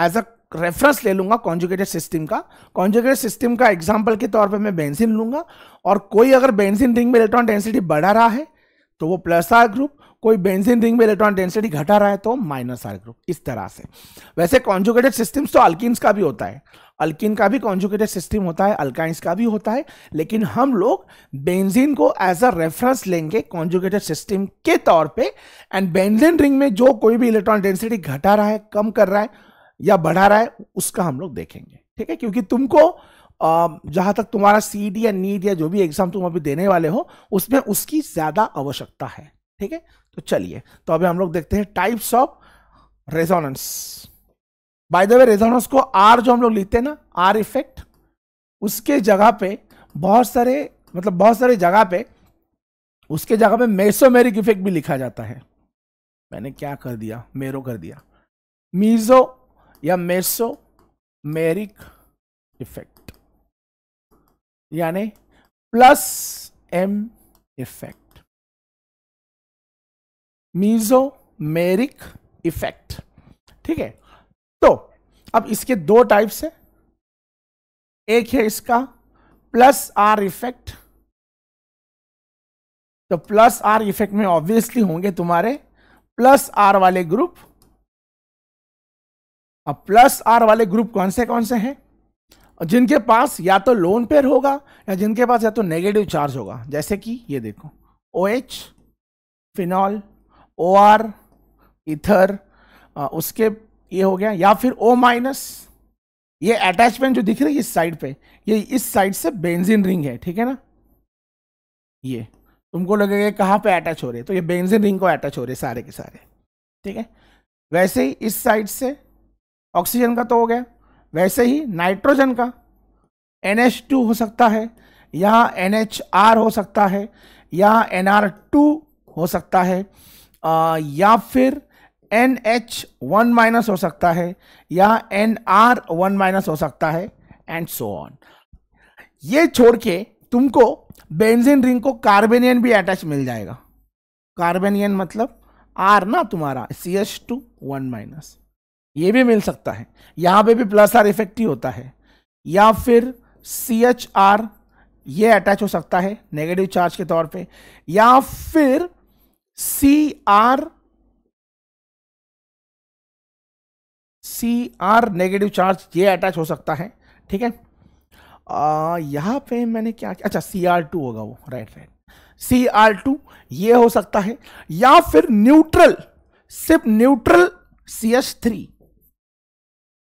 एज अ रेफरेंस ले लूंगा कॉन्जुगेटेड सिस्टम का कॉन्जुगेटेड सिस्टम का एग्जाम्पल के तौर पे मैं बेंजिन लूंगा और कोई अगर बेंजिन रिंग में इलेक्ट्रॉन डेंसिटी बढ़ा रहा है तो वो प्लस आर ग्रुप कोई बेंजीन रिंग में इलेक्ट्रॉन डेंसिटी घटा रहा है तो माइनस आर ग्रुप इस तरह से वैसे कॉन्जुकेटेड सिस्टम्स तो अल्किन्स का भी होता है अल्किन का भी कॉन्जुकेटेड सिस्टम होता है अल्काइंस का भी होता है लेकिन हम लोग बेंजीन को एज अ रेफरेंस लेंगे कॉन्जुकेटेड सिस्टम के तौर पे एंड बेंजीन रिंग में जो कोई भी इलेक्ट्रॉन डेंसिटी घटा रहा है कम कर रहा है या बढ़ा रहा है उसका हम लोग देखेंगे ठीक है क्योंकि तुमको जहां तक तुम्हारा सी या नीट या जो भी एग्जाम तुम अभी देने वाले हो उसमें उसकी ज्यादा आवश्यकता है ठीक है तो चलिए तो अभी हम लोग देखते हैं types of resonance by the way resonance को आर जो हम लोग लिखते हैं ना आर इफेक्ट उसके जगह पे बहुत सारे मतलब बहुत सारे जगह पे उसके जगह पे मेसोमेरिक इफेक्ट भी लिखा जाता है मैंने क्या कर दिया मेरो कर दिया मीजो या मेसो मेरिक इफेक्ट यानी plus M effect mesomeric effect ठीक है तो अब इसके दो टाइप्स है एक है इसका प्लस आर इफेक्ट तो प्लस आर इफेक्ट में ऑब्वियसली होंगे तुम्हारे प्लस आर वाले ग्रुप अब प्लस आर वाले ग्रुप कौन से कौन से हैं जिनके पास या तो लोन पेयर होगा या जिनके पास या तो नेगेटिव चार्ज होगा जैसे कि ये देखो O H phenol O R ether उसके ये हो गया या फिर ओ माइनस ये अटैचमेंट जो दिख रही है इस साइड पे ये इस साइड से बेंजिन रिंग है ठीक है ना ये तुमको लगेगा कहाँ पे अटैच हो रहे तो ये बेंजिन रिंग को अटैच हो रहे सारे के सारे ठीक है वैसे ही इस साइड से ऑक्सीजन का तो हो गया वैसे ही नाइट्रोजन का एन हो सकता है या एन हो सकता है या एन हो सकता है आ, या फिर एन एच वन माइनस हो सकता है या एन आर वन माइनस हो सकता है एंड सो ऑन ये छोड़ के तुमको बेंजीन रिंग को कार्बेनियन भी अटैच मिल जाएगा कार्बेनियन मतलब आर ना तुम्हारा C H two one minus ये भी मिल सकता है यहाँ पे भी प्लस आर इफेक्टिव होता है या फिर सी एच आर ये अटैच हो सकता है नेगेटिव चार्ज के तौर पे या फिर C R C R negative charge ये अटैच हो सकता है ठीक है यहां यहाँ पे मैंने क्या अच्छा सी आर टू होगा वो right right C R two ये हो सकता है या फिर न्यूट्रल सिर्फ न्यूट्रल सी एच थ्री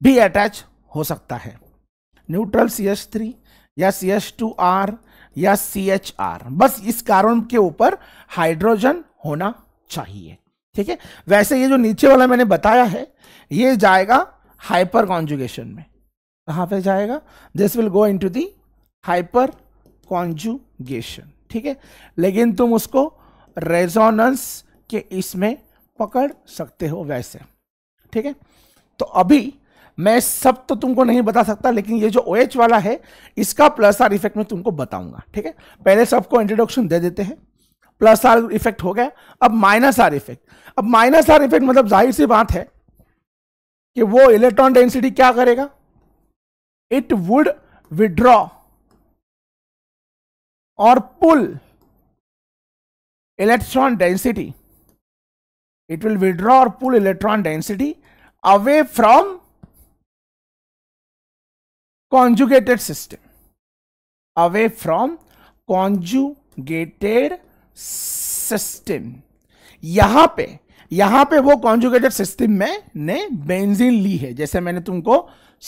भी अटैच हो सकता है न्यूट्रल सी एच थ्री या सी एच टू आर या सी एच आर बस इस कारण के ऊपर हाइड्रोजन होना चाहिए ठीक है वैसे ये जो नीचे वाला मैंने बताया है ये जाएगा हाइपर कॉन्जुगेशन में कहाँ पे जाएगा this will go into the hyperconjugation ठीक है लेकिन तुम उसको रेजोनेंस के इसमें पकड़ सकते हो वैसे ठीक है तो अभी मैं सब तो तुमको नहीं बता सकता लेकिन ये जो ओ OH वाला है इसका प्लस आर इफेक्ट में तुमको बताऊंगा ठीक है पहले सबको इंट्रोडक्शन दे देते हैं प्लस आर इफेक्ट हो गया अब माइनस आर इफेक्ट अब माइनस आर इफेक्ट मतलब जाहिर सी बात है कि वो इलेक्ट्रॉन डेंसिटी क्या करेगा इट वुड विड्रॉ और pull electron density it will withdraw और pull electron density away from conjugated system away from conjugated system यहां पे यहां पे वो कॉन्जुगेटेड सिस्टम में ने बेंजीन ली है जैसे मैंने तुमको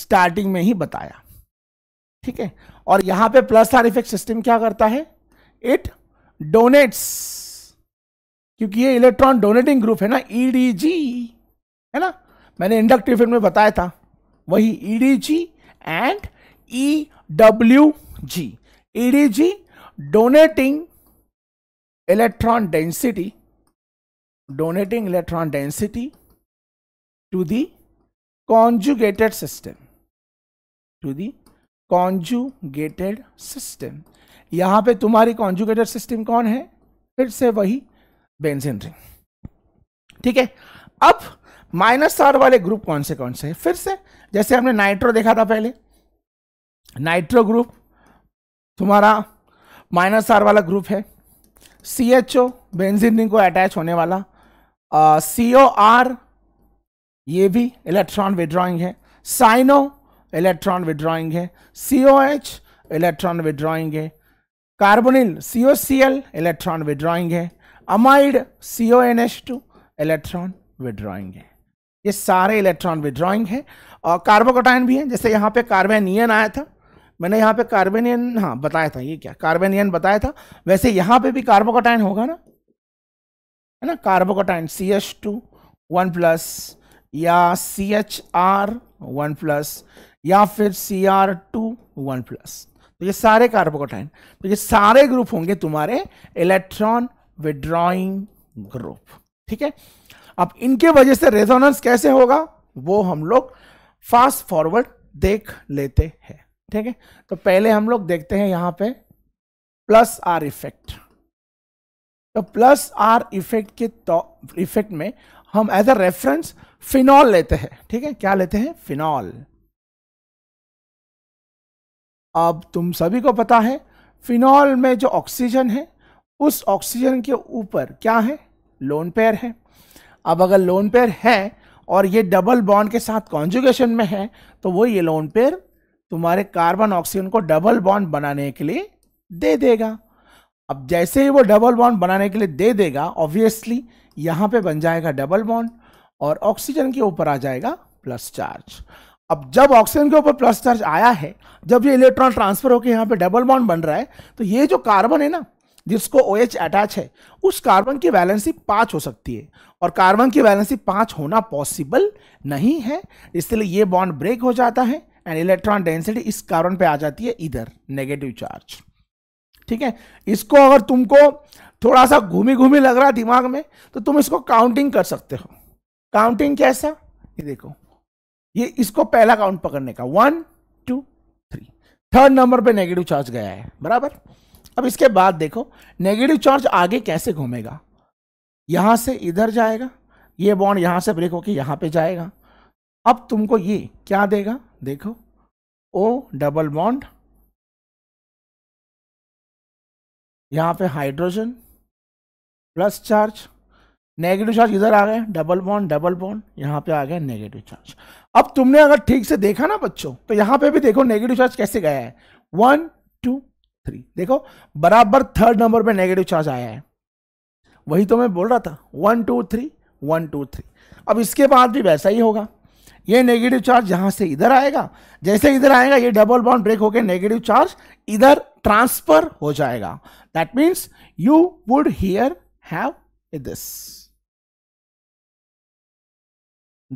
स्टार्टिंग में ही बताया ठीक है और यहां पे प्लस आर इफेक्ट सिस्टम क्या करता है इट डोनेट्स क्योंकि ये इलेक्ट्रॉन डोनेटिंग ग्रुप है ना ईडीजी e है ना मैंने इंडक्टिव इफेक्ट में बताया था वही EDG and E W G EDG donating electron density, donating electron density to the conjugated system, to the conjugated system. यहाँ पे तुम्हारी कॉन्जुगेटेड सिस्टम कौन है फिर से वही benzene ring ठीक है अब माइनस आर वाले ग्रुप कौन से कौन से है फिर से जैसे हमने नाइट्रो देखा था पहले नाइट्रो ग्रुप तुम्हारा माइनस आर वाला ग्रुप है सी एच ओ बेनजिन को अटैच होने वाला सी ओ आर ये भी इलेक्ट्रॉन विड्रॉइंग है साइनो इलेक्ट्रॉन विड्रॉइंग है C O H electron withdrawing है carbonyl C O C L electron withdrawing है amide C O N H two electron withdrawing है ये सारे इलेक्ट्रॉन विड्रॉइंग है और कार्बोकोटाइन भी है जैसे यहाँ पे कार्बेनियन आया था मैंने यहाँ पे कार्बेनियन हाँ बताया था ये क्या कार्बेनियन बताया था वैसे यहाँ पे भी कार्बोकोटाइन होगा ना है ना carbocation C H two one plus या C H R one plus या फिर C R two one plus तो ये सारे कार्बोकोटाइन तो ये सारे ग्रुप होंगे तुम्हारे इलेक्ट्रॉन विड्रॉइंग ग्रुप ठीक है अब इनके वजह से रेजोनेंस कैसे होगा वो हम लोग फास्ट फॉरवर्ड देख लेते हैं ठीक है तो पहले हम लोग देखते हैं यहां पे प्लस आर इफेक्ट तो प्लस आर इफेक्ट के तो इफेक्ट में हम एज अ रेफरेंस फिनॉल लेते हैं ठीक है क्या लेते हैं फिनॉल अब तुम सभी को पता है फिनॉल में जो ऑक्सीजन है उस ऑक्सीजन के ऊपर क्या है लोन पेयर है अब अगर लोन पेयर है और ये डबल बॉन्ड के साथ कॉन्जुगेशन में है तो वो ये लोन पेयर तुम्हारे कार्बन ऑक्सीजन को डबल बॉन्ड बनाने के लिए दे देगा अब जैसे ही वो डबल बॉन्ड बनाने के लिए दे देगा ऑब्वियसली यहाँ पे बन जाएगा डबल बॉन्ड और ऑक्सीजन के ऊपर आ जाएगा प्लस चार्ज अब जब ऑक्सीजन के ऊपर प्लस चार्ज आया है जब ये इलेक्ट्रॉन ट्रांसफर होकर यहाँ पे डबल बॉन्ड बन रहा है तो ये जो कार्बन है ना जिसको ओ OH अटैच है उस कार्बन की वैलेंसी पाँच हो सकती है और कार्बन की वैलेंसी पाँच होना पॉसिबल नहीं है इसलिए ये बॉन्ड ब्रेक हो जाता है एंड इलेक्ट्रॉन डेंसिटी इस कार्बन पे आ जाती है इधर नेगेटिव चार्ज ठीक है इसको अगर तुमको थोड़ा सा घूमी घूमी लग रहा है दिमाग में तो तुम इसको काउंटिंग कर सकते हो काउंटिंग कैसा ये देखो ये इसको पहला काउंट पकड़ने का one two three third number पे नेगेटिव चार्ज गया है बराबर अब इसके बाद देखो नेगेटिव चार्ज आगे कैसे घूमेगा यहां से इधर जाएगा ये बॉन्ड यहां से ब्रेक होके यहां पे जाएगा अब तुमको ये क्या देगा देखो ओ डबल बॉन्ड यहाँ पे hydrogen plus charge negative charge इधर आ गए डबल बॉन्ड डबल बॉन्ड यहाँ पे आ गया नेगेटिव चार्ज अब तुमने अगर ठीक से देखा ना बच्चों तो यहाँ पे भी देखो नेगेटिव चार्ज कैसे गया है वन टू थ्री देखो बराबर थर्ड नंबर पे नेगेटिव चार्ज आया है वही तो मैं बोल रहा था one two three one two three अब इसके बाद भी वैसा ही होगा ये नेगेटिव चार्ज यहाँ से इधर आएगा जैसे इधर आएगा ये डबल बॉन्ड ब्रेक होकर नेगेटिव चार्ज इधर ट्रांसफर हो जाएगा that means you would here have this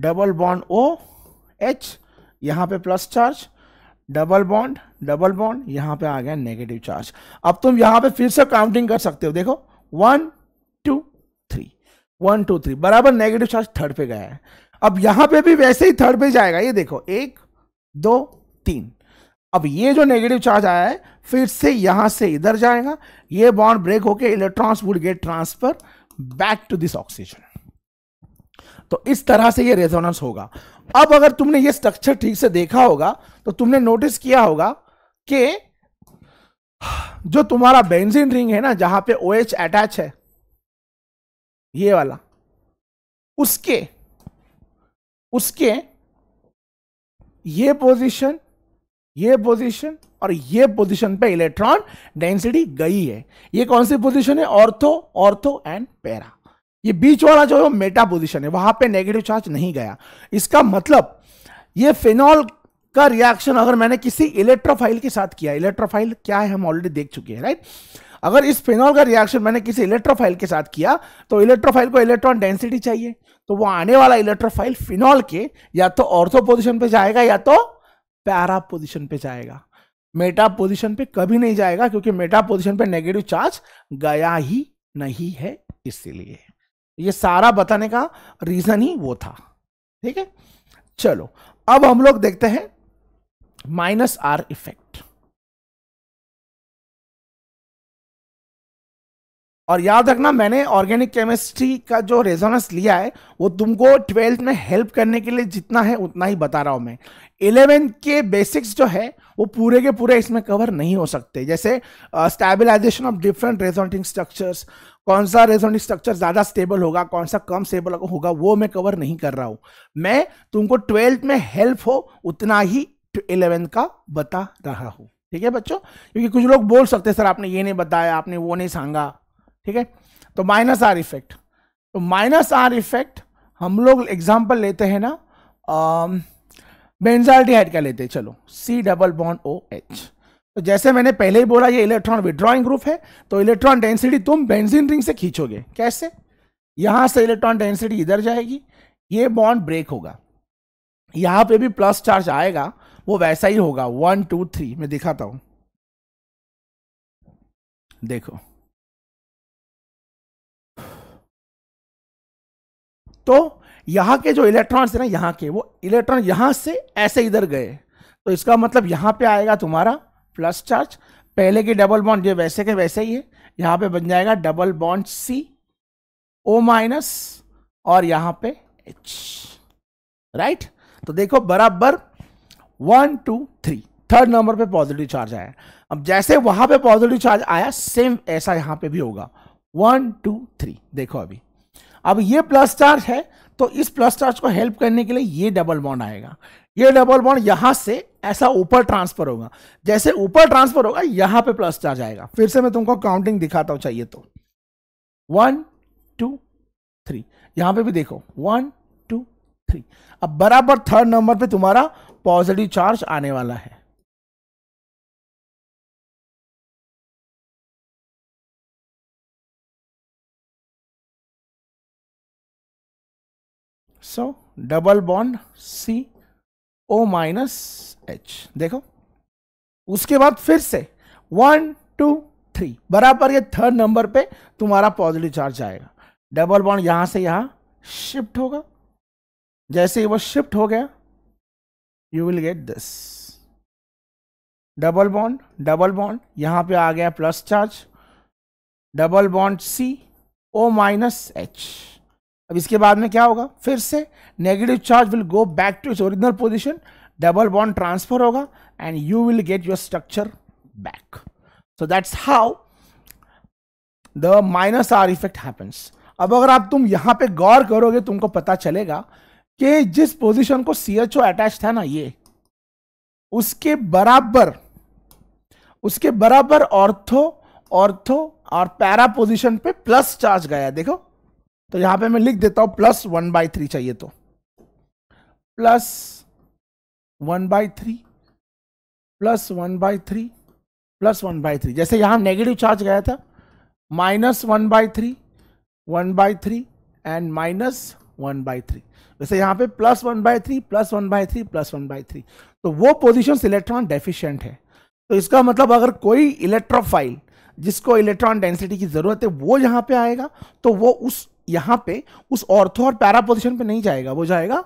double bond O H यहाँ पे plus charge double bond double bond यहाँ पे आ गया नेगेटिव चार्ज अब तुम यहाँ पे फिर से काउंटिंग कर सकते हो देखो one two three one two three बराबर नेगेटिव चार्ज थर्ड पे गया है अब यहां पे भी वैसे ही थर्ड पे जाएगा ये देखो एक दो तीन अब ये जो नेगेटिव चार्ज आया है फिर से यहां से इधर जाएगा ये बॉन्ड ब्रेक होके electrons would get transfer back to this oxygen तो इस तरह से ये रेजोनेंस होगा अब अगर तुमने ये स्ट्रक्चर ठीक से देखा होगा तो तुमने नोटिस किया होगा कि जो तुम्हारा बेंजीन रिंग है ना जहां पे ओ OH अटैच है ये वाला उसके उसके ये पोजीशन ये पोजीशन और ये पोजीशन पे इलेक्ट्रॉन डेंसिटी गई है ये कौन सी पोजीशन है ऑर्थो ऑर्थो एंड पैरा ये बीच वाला जो है मेटा पोजीशन है वहां पे नेगेटिव चार्ज नहीं गया इसका मतलब ये फिनॉल का रिएक्शन अगर मैंने किसी इलेक्ट्रोफाइल के साथ किया इलेक्ट्रोफाइल क्या है हम ऑलरेडी देख चुके हैं राइट अगर इस फिनॉल का रिएक्शन मैंने किसी इलेक्ट्रोफाइल के साथ किया तो इलेक्ट्रोफाइल को इलेक्ट्रॉन डेंसिटी चाहिए तो वो आने वाला इलेक्ट्रोफाइल फिनॉल के या तो ऑर्थो पोजिशन पे जाएगा या तो पैरा पोजिशन पे जाएगा मेटा पोजिशन पे कभी नहीं जाएगा क्योंकि मेटा पोजिशन पे नेगेटिव चार्ज गया ही नहीं है इसीलिए ये सारा बताने का रीजन ही वो था ठीक है चलो अब हम लोग देखते हैं माइनस आर इफेक्ट और याद रखना मैंने ऑर्गेनिक केमिस्ट्री का जो रेजोनेंस लिया है वो तुमको ट्वेल्थ में हेल्प करने के लिए जितना है उतना ही बता रहा हूँ मैं इलेवेंथ के बेसिक्स जो है वो पूरे के पूरे इसमें कवर नहीं हो सकते जैसे stabilization of different resonating structures कौन सा रेजोनेटिंग स्ट्रक्चर ज़्यादा स्टेबल होगा कौन सा कम स्टेबल होगा वो मैं कवर नहीं कर रहा हूँ मैं तुमको ट्वेल्थ में हेल्प हो उतना ही इलेवेंथ का बता रहा हूँ ठीक है बच्चों क्योंकि कुछ लोग बोल सकते सर आपने ये नहीं बताया आपने वो नहीं सांगा ठीक है तो माइनस आर इफेक्ट तो माइनस आर इफेक्ट हम लोग एग्जाम्पल लेते हैं ना बेंजाल्डिहाइड um, का लेते हैं चलो C double bond O H तो जैसे मैंने पहले ही बोला ये इलेक्ट्रॉन विड्रॉइंग ग्रुप है तो इलेक्ट्रॉन डेंसिटी तुम बेंजीन रिंग से खींचोगे कैसे यहां से इलेक्ट्रॉन डेंसिटी इधर जाएगी ये बॉन्ड ब्रेक होगा यहां पे भी प्लस चार्ज आएगा वो वैसा ही होगा वन टू थ्री मैं दिखाता हूं देखो तो यहाँ के जो इलेक्ट्रॉन्स है ना यहाँ के वो इलेक्ट्रॉन यहाँ से ऐसे इधर गए तो इसका मतलब यहाँ पे आएगा तुम्हारा प्लस चार्ज पहले की डबल बॉन्ड ये वैसे के वैसे ही है यहाँ पे बन जाएगा double bond C O minus और यहाँ पे एच राइट तो देखो बराबर one two three third number पे पॉजिटिव चार्ज आया अब जैसे वहां पे पॉजिटिव चार्ज आया सेम ऐसा यहाँ पे भी होगा वन टू थ्री देखो अभी अब ये प्लस चार्ज है तो इस प्लस चार्ज को हेल्प करने के लिए ये डबल बॉन्ड आएगा ये डबल बॉन्ड यहां से ऐसा ऊपर ट्रांसफर होगा जैसे ऊपर ट्रांसफर होगा यहां पे प्लस चार्ज आएगा फिर से मैं तुमको काउंटिंग दिखाता हूं चाहिए तो वन टू थ्री यहां पे भी देखो वन टू थ्री अब बराबर थर्ड नंबर पे तुम्हारा पॉजिटिव चार्ज आने वाला है so double bond C O minus H देखो उसके बाद फिर से वन टू थ्री बराबर ये थर्ड नंबर पे तुम्हारा पॉजिटिव चार्ज आएगा डबल बॉन्ड यहां से यहां शिफ्ट होगा जैसे ही वो शिफ्ट हो गया you will get this double bond double bond यहां पे आ गया plus charge double bond C O minus H अब इसके बाद में क्या होगा फिर से negative charge will go back to its original position double bond transfer होगा and you will get your structure back so that's how the minus R effect happens अब अगर आप तुम यहां पे गौर करोगे तुमको पता चलेगा कि जिस पोजीशन को सी एच ओ अटैच था ना ये उसके बराबर उसके बराबर ऑर्थो ऑर्थो और पैरा पोजीशन पे प्लस चार्ज गया देखो तो यहां पे मैं लिख देता हूं प्लस वन बाई थ्री चाहिए तो plus one by three plus one by three plus one by three जैसे यहां नेगेटिव चार्ज गया था minus one by three one by three and minus one by three वैसे यहां पे plus one by three plus one by three plus one by three तो वो position electron deficient है तो इसका मतलब अगर कोई इलेक्ट्रोफाइल जिसको इलेक्ट्रॉन डेंसिटी की ज़रूरत है वो यहां पे आएगा तो वो उस यहां पे उस ऑर्थो और पैरा पोजिशन पे नहीं जाएगा वो जाएगा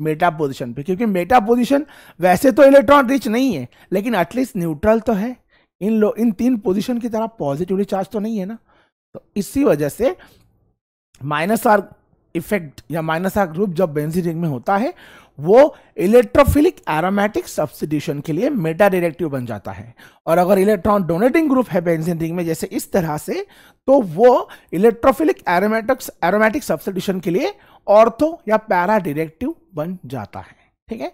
मेटा पोजिशन पे क्योंकि मेटा पोजिशन वैसे तो इलेक्ट्रॉन रिच नहीं है लेकिन एटलीस्ट न्यूट्रल तो है इन लो इन तीन पोजिशन की तरह पॉजिटिवली चार्ज तो नहीं है ना तो इसी वजह से माइनस आर इफेक्ट या माइनस आर ग्रुप जब बेंजी रिंग में होता है वो इलेक्ट्रोफिलिक एरोमेटिक सब्सिट्यूशन के लिए मेटा डिरेक्टिव बन जाता है और अगर इलेक्ट्रॉन डोनेटिंग ग्रुप है बेंजीन रिंग में जैसे इस तरह से तो वो इलेक्ट्रोफिलिक एरोमेटिक्स एरोमेटिक सब्सिट्यूशन के लिए ऑर्थो या पैरा डिरेक्टिव बन जाता है ठीक है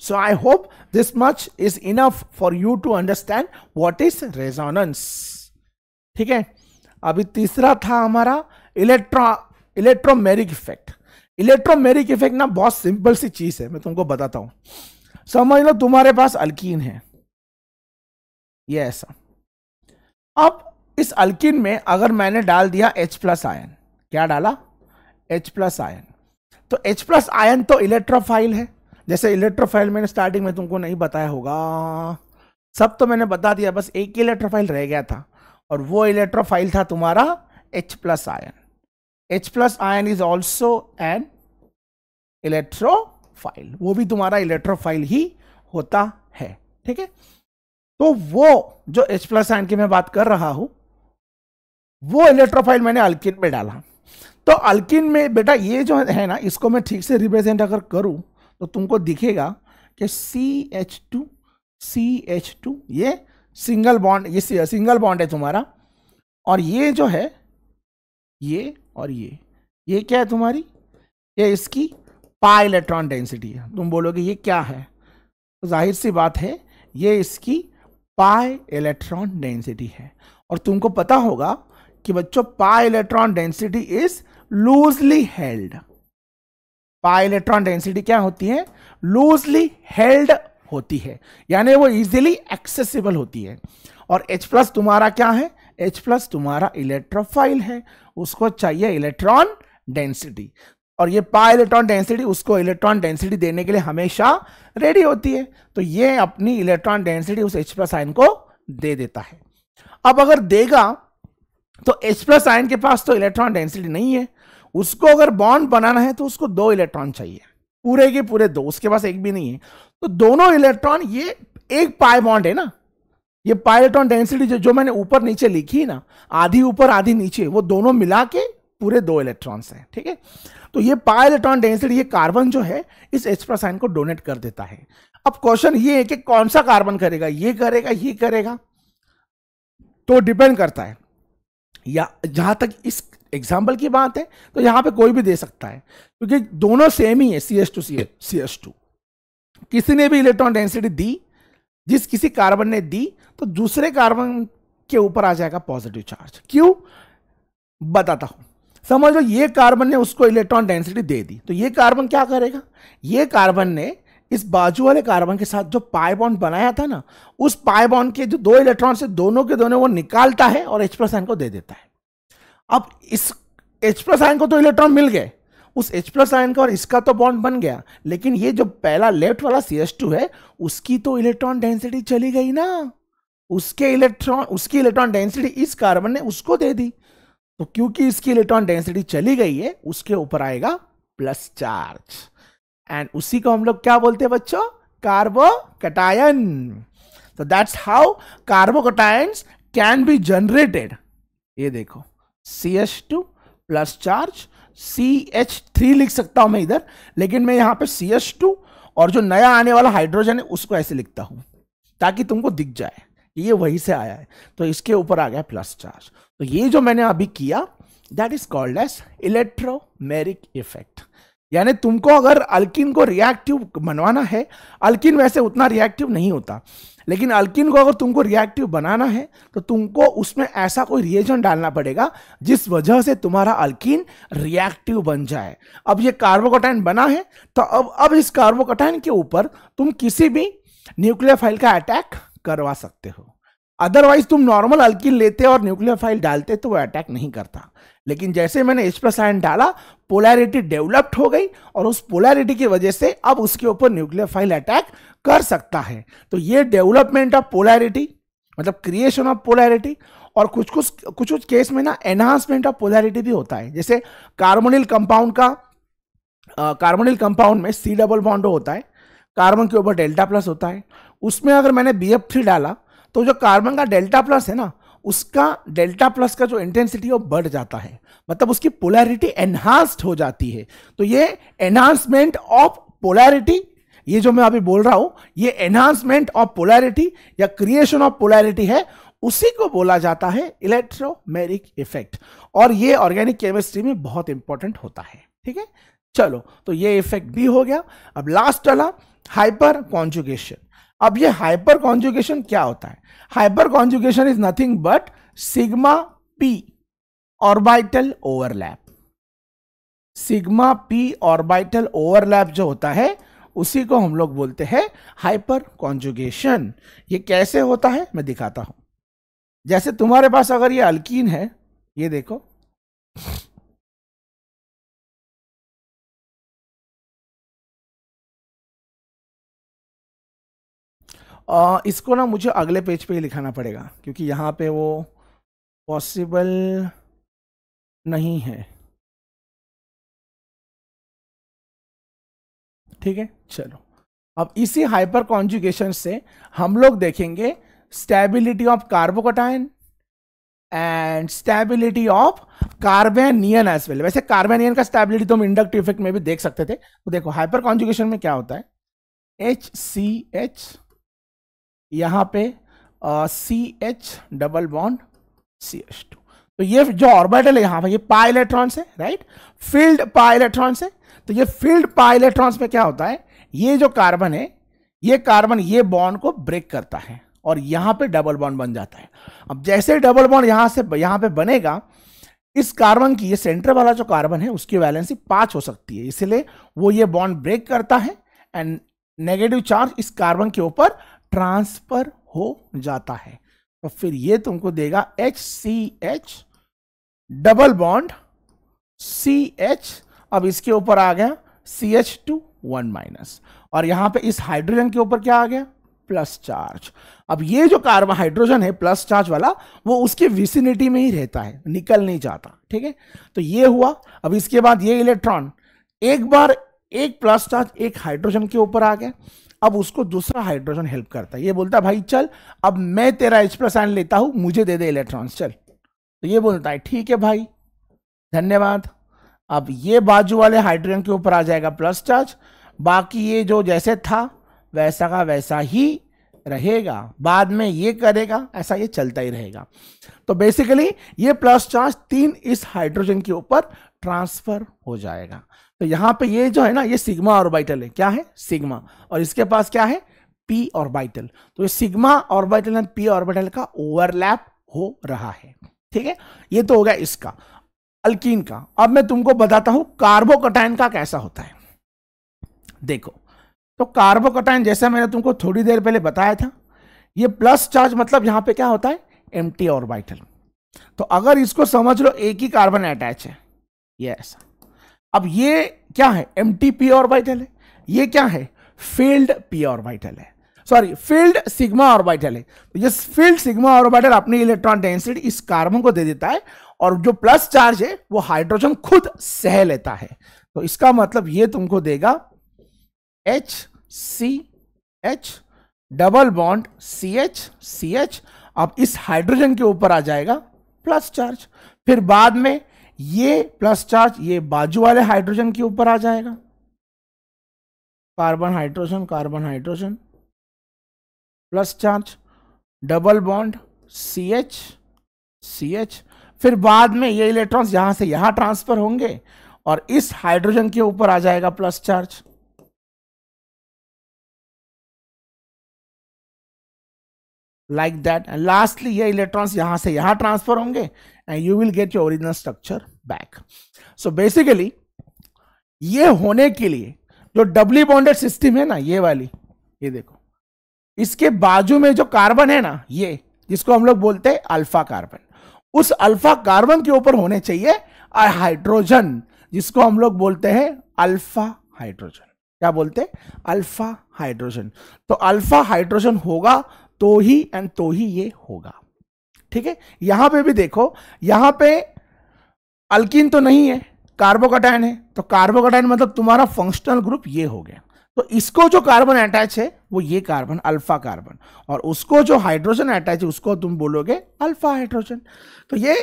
so I hope this much is enough for you to understand what is resonance ठीक है अभी तीसरा था हमारा electro electromeric effect electromeric effect ना बहुत सिंपल सी चीज है मैं तुमको बताता हूँ समझ लो तुम्हारे पास अल्किन है ये ऐसा अब इस अल्किन में अगर मैंने डाल दिया H प्लस आयन क्या डाला H प्लस आयन तो H प्लस आयन तो इलेक्ट्रोफाइल है जैसे इलेक्ट्रोफाइल मैंने स्टार्टिंग में तुमको नहीं बताया होगा सब तो मैंने बता दिया बस एक इलेक्ट्रोफाइल रह गया था और वो इलेक्ट्रोफाइल था तुम्हारा H plus ion H plus ion is also an file वो भी तुम्हारा फाइल ही होता है ठीक है तो वो जो H प्लस आयन की मैं बात कर रहा हूं वो इलेक्ट्रोफाइल मैंने अल्किन में डाला तो अल्किन में बेटा ये जो है ना इसको मैं ठीक से रिप्रेजेंट अगर करूं तो तुमको दिखेगा कि C H two C H two ये सिंगल बॉन्ड ये सिंगल बॉन्ड है तुम्हारा और ये जो है ये और ये ये क्या है तुम्हारी ये इसकी पा इलेक्ट्रॉन डेंसिटी है तुम बोलोगे ये क्या है तो जाहिर सी बात है ये इसकी पाई इलेक्ट्रॉन डेंसिटी है और तुमको पता होगा कि बच्चों pi electron density is loosely held pi electron density क्या होती है लूजली हेल्ड होती है यानी वो इजिली एक्सेसिबल होती है और H प्लस तुम्हारा क्या है H प्लस तुम्हारा इलेक्ट्रोफाइल है उसको चाहिए इलेक्ट्रॉन डेंसिटी और ये पा इलेक्ट्रॉन डेंसिटी उसको इलेक्ट्रॉन डेंसिटी देने के लिए हमेशा रेडी होती है तो ये अपनी इलेक्ट्रॉन डेंसिटी उस H प्लस आयन को दे देता है अब अगर देगा तो H प्लस आयन के पास तो इलेक्ट्रॉन डेंसिटी नहीं है उसको अगर बॉन्ड बनाना है तो उसको दो इलेक्ट्रॉन चाहिए पूरे के पूरे दो उसके पास एक भी नहीं है तो दोनों इलेक्ट्रॉन ये एक पाए बॉन्ड है ना ये पायलटॉन डेंसिटी जो, जो मैंने ऊपर नीचे लिखी ना आधी ऊपर आधी नीचे वो दोनों मिला के पूरे दो इलेक्ट्रॉन्स हैं ठीक है तो ये पायलटॉन डेंसिटी ये कार्बन जो है इस एक्स्ट्रा को डोनेट कर देता है अब क्वेश्चन ये है कि कौन सा कार्बन करेगा ये करेगा ये करेगा तो डिपेंड करता है या जहां तक इस एग्जाम्पल की बात है तो यहां पे कोई भी दे सकता है क्योंकि दोनों सेम ही है C S two C S two किसी ने भी इलेक्ट्रॉन डेंसिटी दी जिस किसी कार्बन ने दी तो दूसरे कार्बन के ऊपर आ जाएगा पॉजिटिव चार्ज क्यों बताता हूं समझ लो ये कार्बन ने उसको इलेक्ट्रॉन डेंसिटी दे दी तो ये कार्बन क्या करेगा ये कार्बन ने इस बाजू वाले कार्बन के साथ जो पाई बॉन्ड बनाया था ना उस पाई बॉन्ड के जो दो इलेक्ट्रॉन से दोनों के दोनों वो निकालता है और एच प्लस आइन को दे देता है अब इस एच प्लस आइन को तो इलेक्ट्रॉन मिल गए उस H प्लस आयन का और इसका तो बॉन्ड बन गया लेकिन ये जो पहला लेफ्ट वाला सी एस टू है उसकी तो इलेक्ट्रॉन डेंसिटी चली गई ना उसके इलेक्ट्रॉन उसकी इलेक्ट्रॉन डेंसिटी इस कार्बन ने उसको दे दी तो क्योंकि इसकी इलेक्ट्रॉन डेंसिटी चली गई है उसके ऊपर आएगा प्लस चार्ज एंड उसी को हम लोग क्या बोलते हैं बच्चों कार्बो कटायन तो that's how carbocation can be generated ये देखो C S two plus charge C H three लिख सकता हूं मैं इधर लेकिन मैं यहां पे सी एच टू और जो नया आने वाला हाइड्रोजन है उसको ऐसे लिखता हूं ताकि तुमको दिख जाए ये वही से आया है तो इसके ऊपर आ गया प्लस चार्ज तो ये जो मैंने अभी किया that is called as electromeric effect यानी तुमको अगर अल्किन को रिएक्टिव बनवाना है अल्किन वैसे उतना रिएक्टिव नहीं होता लेकिन अल्किन को अगर तुमको रिएक्टिव बनाना है तो तुमको उसमें ऐसा कोई रिएजन डालना पड़ेगा जिस वजह से तुम्हारा अल्किन रिएक्टिव बन जाए अब ये कार्बोकोटाइन बना है तो अब अब इस कार्बोकोटाइन के ऊपर तुम किसी भी न्यूक्लियर फाइल का अटैक करवा सकते हो अदरवाइज तुम नॉर्मल अल्किन लेते और न्यूक्लियर फाइल डालते तो वो अटैक नहीं करता लेकिन जैसे मैंने एच प्लस आयन डाला पोलैरिटी डेवलप्ड हो गई और उस पोलैरिटी की वजह से अब उसके ऊपर न्यूक्लियर फाइल अटैक कर सकता है तो ये डेवलपमेंट ऑफ पोलैरिटी मतलब क्रिएशन ऑफ पोलैरिटी और कुछ कुछ कुछ कुछ केस में ना एनहांसमेंट ऑफ पोलैरिटी भी होता है जैसे कार्बोनिल कंपाउंड का कार्बोनिल कंपाउंड में सी डबल बॉन्ड होता है कार्बन के ऊपर डेल्टा प्लस होता है उसमें अगर मैंने बी एफ थ्री डाला तो जो कार्बन का डेल्टा प्लस है ना उसका डेल्टा प्लस का जो इंटेंसिटी है वो बढ़ जाता है मतलब उसकी पोलैरिटी एनहांस्ड हो जाती है तो ये एनहांसमेंट ऑफ पोलैरिटी ये जो मैं अभी बोल रहा हूं ये एनहांसमेंट ऑफ पोलैरिटी या क्रिएशन ऑफ पोलैरिटी है उसी को बोला जाता है इलेक्ट्रोमेरिक इफेक्ट और ये ऑर्गेनिक केमिस्ट्री में बहुत इंपॉर्टेंट होता है ठीक है चलो तो ये इफेक्ट भी हो गया अब लास्ट वाला हाइपर कॉन्जुगेशन अब ये हाइपर कॉन्जुगेशन क्या होता है hyperconjugation is nothing but sigma P orbital overlap sigma P orbital overlap जो होता है उसी को हम लोग बोलते हैं हाइपर कॉन्जुगेशन ये कैसे होता है मैं दिखाता हूं जैसे तुम्हारे पास अगर ये अल्कीन है ये देखो आ, इसको ना मुझे अगले पेज पे ही लिखाना पड़ेगा क्योंकि यहाँ पे वो पॉसिबल नहीं है ठीक है चलो अब इसी हाइपर कॉन्जुगेशन से हम लोग देखेंगे stability of carbocation and stability of carbanion as well वैसे कार्बेनियन का स्टेबिलिटी तो हम इंडक्टिव इफेक्ट में भी देख सकते थे तो देखो हाइपर कॉन्जुगेशन में क्या होता है एच सी एच यहाँ पे C H double bond C H two तो ये जो ऑर्बिटल है यहाँ पर ये पा इलेक्ट्रॉन्स है राइट फील्ड पा इलेक्ट्रॉन्स है तो ये फील्ड पा इलेक्ट्रॉन्स में क्या होता है ये जो कार्बन है ये कार्बन ये बॉन्ड को ब्रेक करता है और यहाँ पे डबल बॉन्ड बन जाता है अब जैसे डबल बॉन्ड यहाँ से यहाँ पे बनेगा इस कार्बन की ये सेंटर वाला जो कार्बन है उसकी वैलेंसी पाँच हो सकती है इसलिए वो ये बॉन्ड ब्रेक करता है एंड नेगेटिव चार्ज इस कार्बन के ऊपर ट्रांसफर हो जाता है तो फिर ये तुमको देगा H C H double bond C H अब इसके ऊपर आ गया C H two one minus और यहां पे इस हाइड्रोजन के ऊपर क्या आ गया प्लस चार्ज अब ये जो कार्बन हाइड्रोजन है प्लस चार्ज वाला वो उसके विसिनिटी में ही रहता है निकल नहीं जाता ठीक है तो ये हुआ अब इसके बाद ये इलेक्ट्रॉन एक बार एक प्लस चार्ज एक हाइड्रोजन के ऊपर आ गया अब उसको दूसरा हाइड्रोजन हेल्प करता है ये बोलता है भाई चल अब मैं तेरा एच प्लस आयन लेता हूं मुझे दे दे इलेक्ट्रॉन्स चल तो ये बोलता है ठीक है भाई धन्यवाद अब ये बाजू वाले हाइड्रोजन के ऊपर आ जाएगा प्लस चार्ज बाकी ये जो जैसे था वैसा का वैसा ही रहेगा बाद में ये करेगा ऐसा ये चलता ही रहेगा तो बेसिकली ये प्लस चार्ज तीन इस हाइड्रोजन के ऊपर ट्रांसफर हो जाएगा तो यहां पे ये जो है ना ये सिग्मा ऑर्बिटल है क्या है सिग्मा और इसके पास क्या है पी ऑर्बिटल तो sigma orbital and P orbital का ओवरलैप हो रहा है ठीक है ये तो हो गया इसका अल्किन का अब मैं तुमको बताता हूं कार्बोकटाइन का कैसा होता है देखो तो कार्बोकटाइन जैसा मैंने तुमको थोड़ी देर पहले बताया था ये प्लस चार्ज मतलब यहां पे क्या होता है एम टी ऑर्बिटल तो अगर इसको समझ लो एक ही कार्बन अटैच है ये ऐसा अब ये क्या है एम टी पी वाइटल है ये क्या है फील्ड पी ऑर्बिटल है सॉरी फील्ड सिग्मा ऑर्बिटल है तो ये फील्ड सिग्मा ऑर्बिटल अपनी इलेक्ट्रॉन डेंसिटी इस कार्बन को दे देता है और जो प्लस चार्ज है वो हाइड्रोजन खुद सह लेता है तो इसका मतलब ये तुमको देगा H C H double bond C H C H अब इस हाइड्रोजन के ऊपर आ जाएगा प्लस चार्ज फिर बाद में ये प्लस चार्ज ये बाजू वाले हाइड्रोजन के ऊपर आ जाएगा carbon hydrogen carbon hydrogen plus charge double bond C H C H फिर बाद में ये इलेक्ट्रॉन्स यहां से यहां ट्रांसफर होंगे और इस हाइड्रोजन के ऊपर आ जाएगा plus charge like that and lastly ये इलेक्ट्रॉन्स यहाँ से यहाँ ट्रांसफर होंगे and you will get your original structure back so basically ये होने के लिए जो डबली बॉन्डेड सिस्टम है ना ये वाली ये देखो इसके बाजू में जो कार्बन है ना ये जिसको हम लोग बोलते हैं अल्फा कार्बन उस अल्फा कार्बन के ऊपर होने चाहिए हाइड्रोजन जिसको हम लोग बोलते हैं अल्फा हाइड्रोजन क्या बोलते हैं अल्फा हाइड्रोजन तो अल्फा हाइड्रोजन होगा तो ही एंड तो ही ये होगा ठीक है यहां पे भी देखो यहां पे अल्किन तो नहीं है कार्बोकटाइन है तो कार्बोकटाइन मतलब तुम्हारा फंक्शनल ग्रुप ये हो गया तो इसको जो कार्बन अटैच है वो ये कार्बन अल्फा कार्बन और उसको जो हाइड्रोजन अटैच है उसको तुम बोलोगे अल्फा हाइड्रोजन तो ये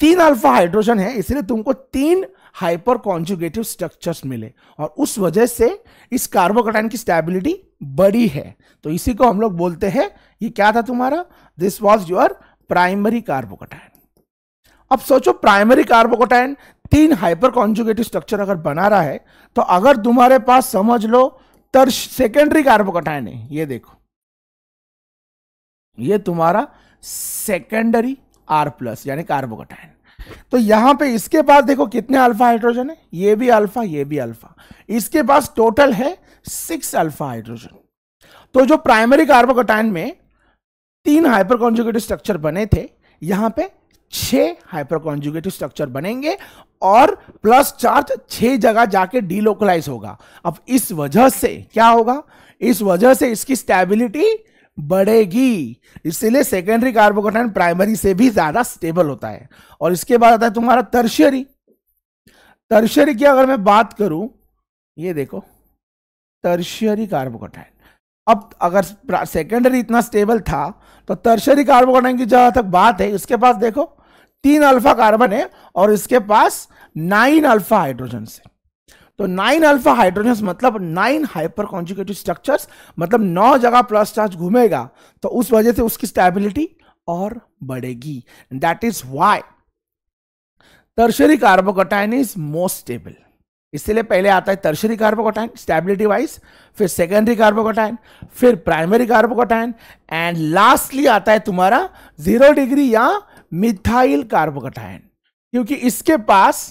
तीन अल्फा हाइड्रोजन है इसलिए तुमको तीन हाइपर कॉन्जुगेटिव स्ट्रक्चर्स मिले और उस वजह से इस कार्बोकटाइन की स्टेबिलिटी बड़ी है तो इसी को हम लोग बोलते हैं ये क्या था तुम्हारा this was your primary carbocation अब सोचो प्राइमरी कार्बोकटाइन तीन हाइपर कॉन्जुगेटिव स्ट्रक्चर अगर बना रहा है तो अगर तुम्हारे पास समझ लो तर सेकेंडरी कार्बोकोटाइन है ये देखो ये तुम्हारा सेकेंडरी आर प्लस यानी कार्बोकटाइन तो यहां पे इसके पास देखो कितने अल्फा हाइड्रोजन है ये भी अल्फा ये भी अल्फा इसके पास टोटल है सिक्स अल्फा हाइड्रोजन तो जो प्राइमरी कार्बोकोटाइन में तीन हाइपर कॉन्जुगेटिव स्ट्रक्चर बने थे यहां पे छह हाइपर कॉन्जुगेटिव स्ट्रक्चर बनेंगे और प्लस चार्ज छह जगह जाके डीलोकलाइज होगा अब इस वजह से क्या होगा इस वजह से इसकी स्टेबिलिटी बढ़ेगी इसलिए सेकेंडरी कार्बोकोटाइन प्राइमरी से भी ज्यादा स्टेबल होता है और इसके बाद आता है तुम्हारा तर्शरी तर्शरी की अगर मैं बात करूं ये देखो तर्शरी कार्बोकोटाइन अब अगर सेकेंडरी इतना स्टेबल था तो तर्शरी कार्बोकोटाइन की जहां तक बात है इसके पास देखो तीन अल्फा कार्बन है और इसके पास नाइन अल्फा हाइड्रोजन है तो नाइन अल्फा हाइड्रोजन मतलब नाइन हाइपर कॉन्जिकेटिव स्ट्रक्चर्स मतलब नौ जगह प्लस चार्ज घूमेगा तो उस वजह से उसकी स्टेबिलिटी और बढ़ेगी that is why tertiary carbocation is most stable इसलिए पहले आता है टर्शरी कार्बोकोटाइन स्टेबिलिटी वाइज फिर सेकेंडरी कार्बोकोटाइन फिर प्राइमरी कार्बोकोटाइन एंड लास्टली आता है तुम्हारा जीरो डिग्री या मिथाइल कार्बोकोटाइन क्योंकि इसके पास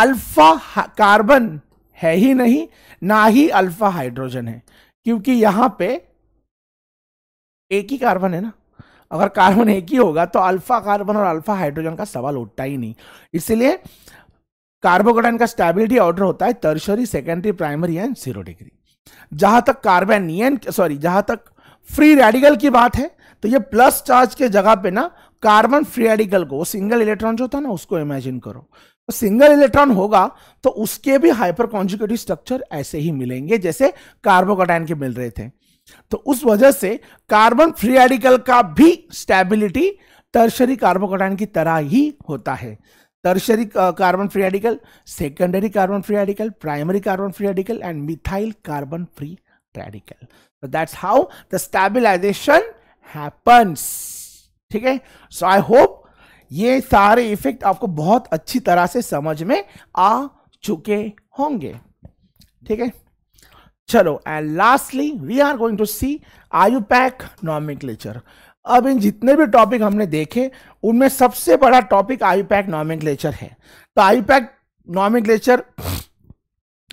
अल्फा कार्बन है ही नहीं ना ही अल्फा हाइड्रोजन है क्योंकि यहां पे एक ही कार्बन है ना अगर कार्बन एक ही होगा तो अल्फा कार्बन और अल्फा हाइड्रोजन का सवाल उठता ही नहीं इसलिए कार्बोकटन का स्टेबिलिटी ऑर्डर होता है tertiary secondary primary and zero degree जहां तक कार्बेनियन सॉरी जहां तक फ्री रेडिकल की बात है तो ये प्लस चार्ज के जगह पे ना कार्बन फ्री रेडिकल को वो सिंगल इलेक्ट्रॉन जो था ना उसको इमेजिन करो तो सिंगल इलेक्ट्रॉन होगा तो उसके भी हाइपर कॉन्जिक्यूटिव स्ट्रक्चर ऐसे ही मिलेंगे जैसे कार्बोकटाइन के मिल रहे थे तो उस वजह से कार्बन फ्री रेडिकल का भी स्टेबिलिटी टर्शरी कार्बोकटाइन की तरह ही होता है tertiary carbon free radical secondary carbon free radical primary carbon free radical and methyl carbon free radical तो that's how the stabilization happens ठीक है सो आई होप ये सारे इफेक्ट आपको बहुत अच्छी तरह से समझ में आ चुके होंगे ठीक है चलो and lastly we are going to see IUPAC nomenclature अब इन जितने भी टॉपिक हमने देखे उनमें सबसे बड़ा टॉपिक आयु पैक नॉमिक्लेचर है तो आयु पैक नॉमिक्लेचर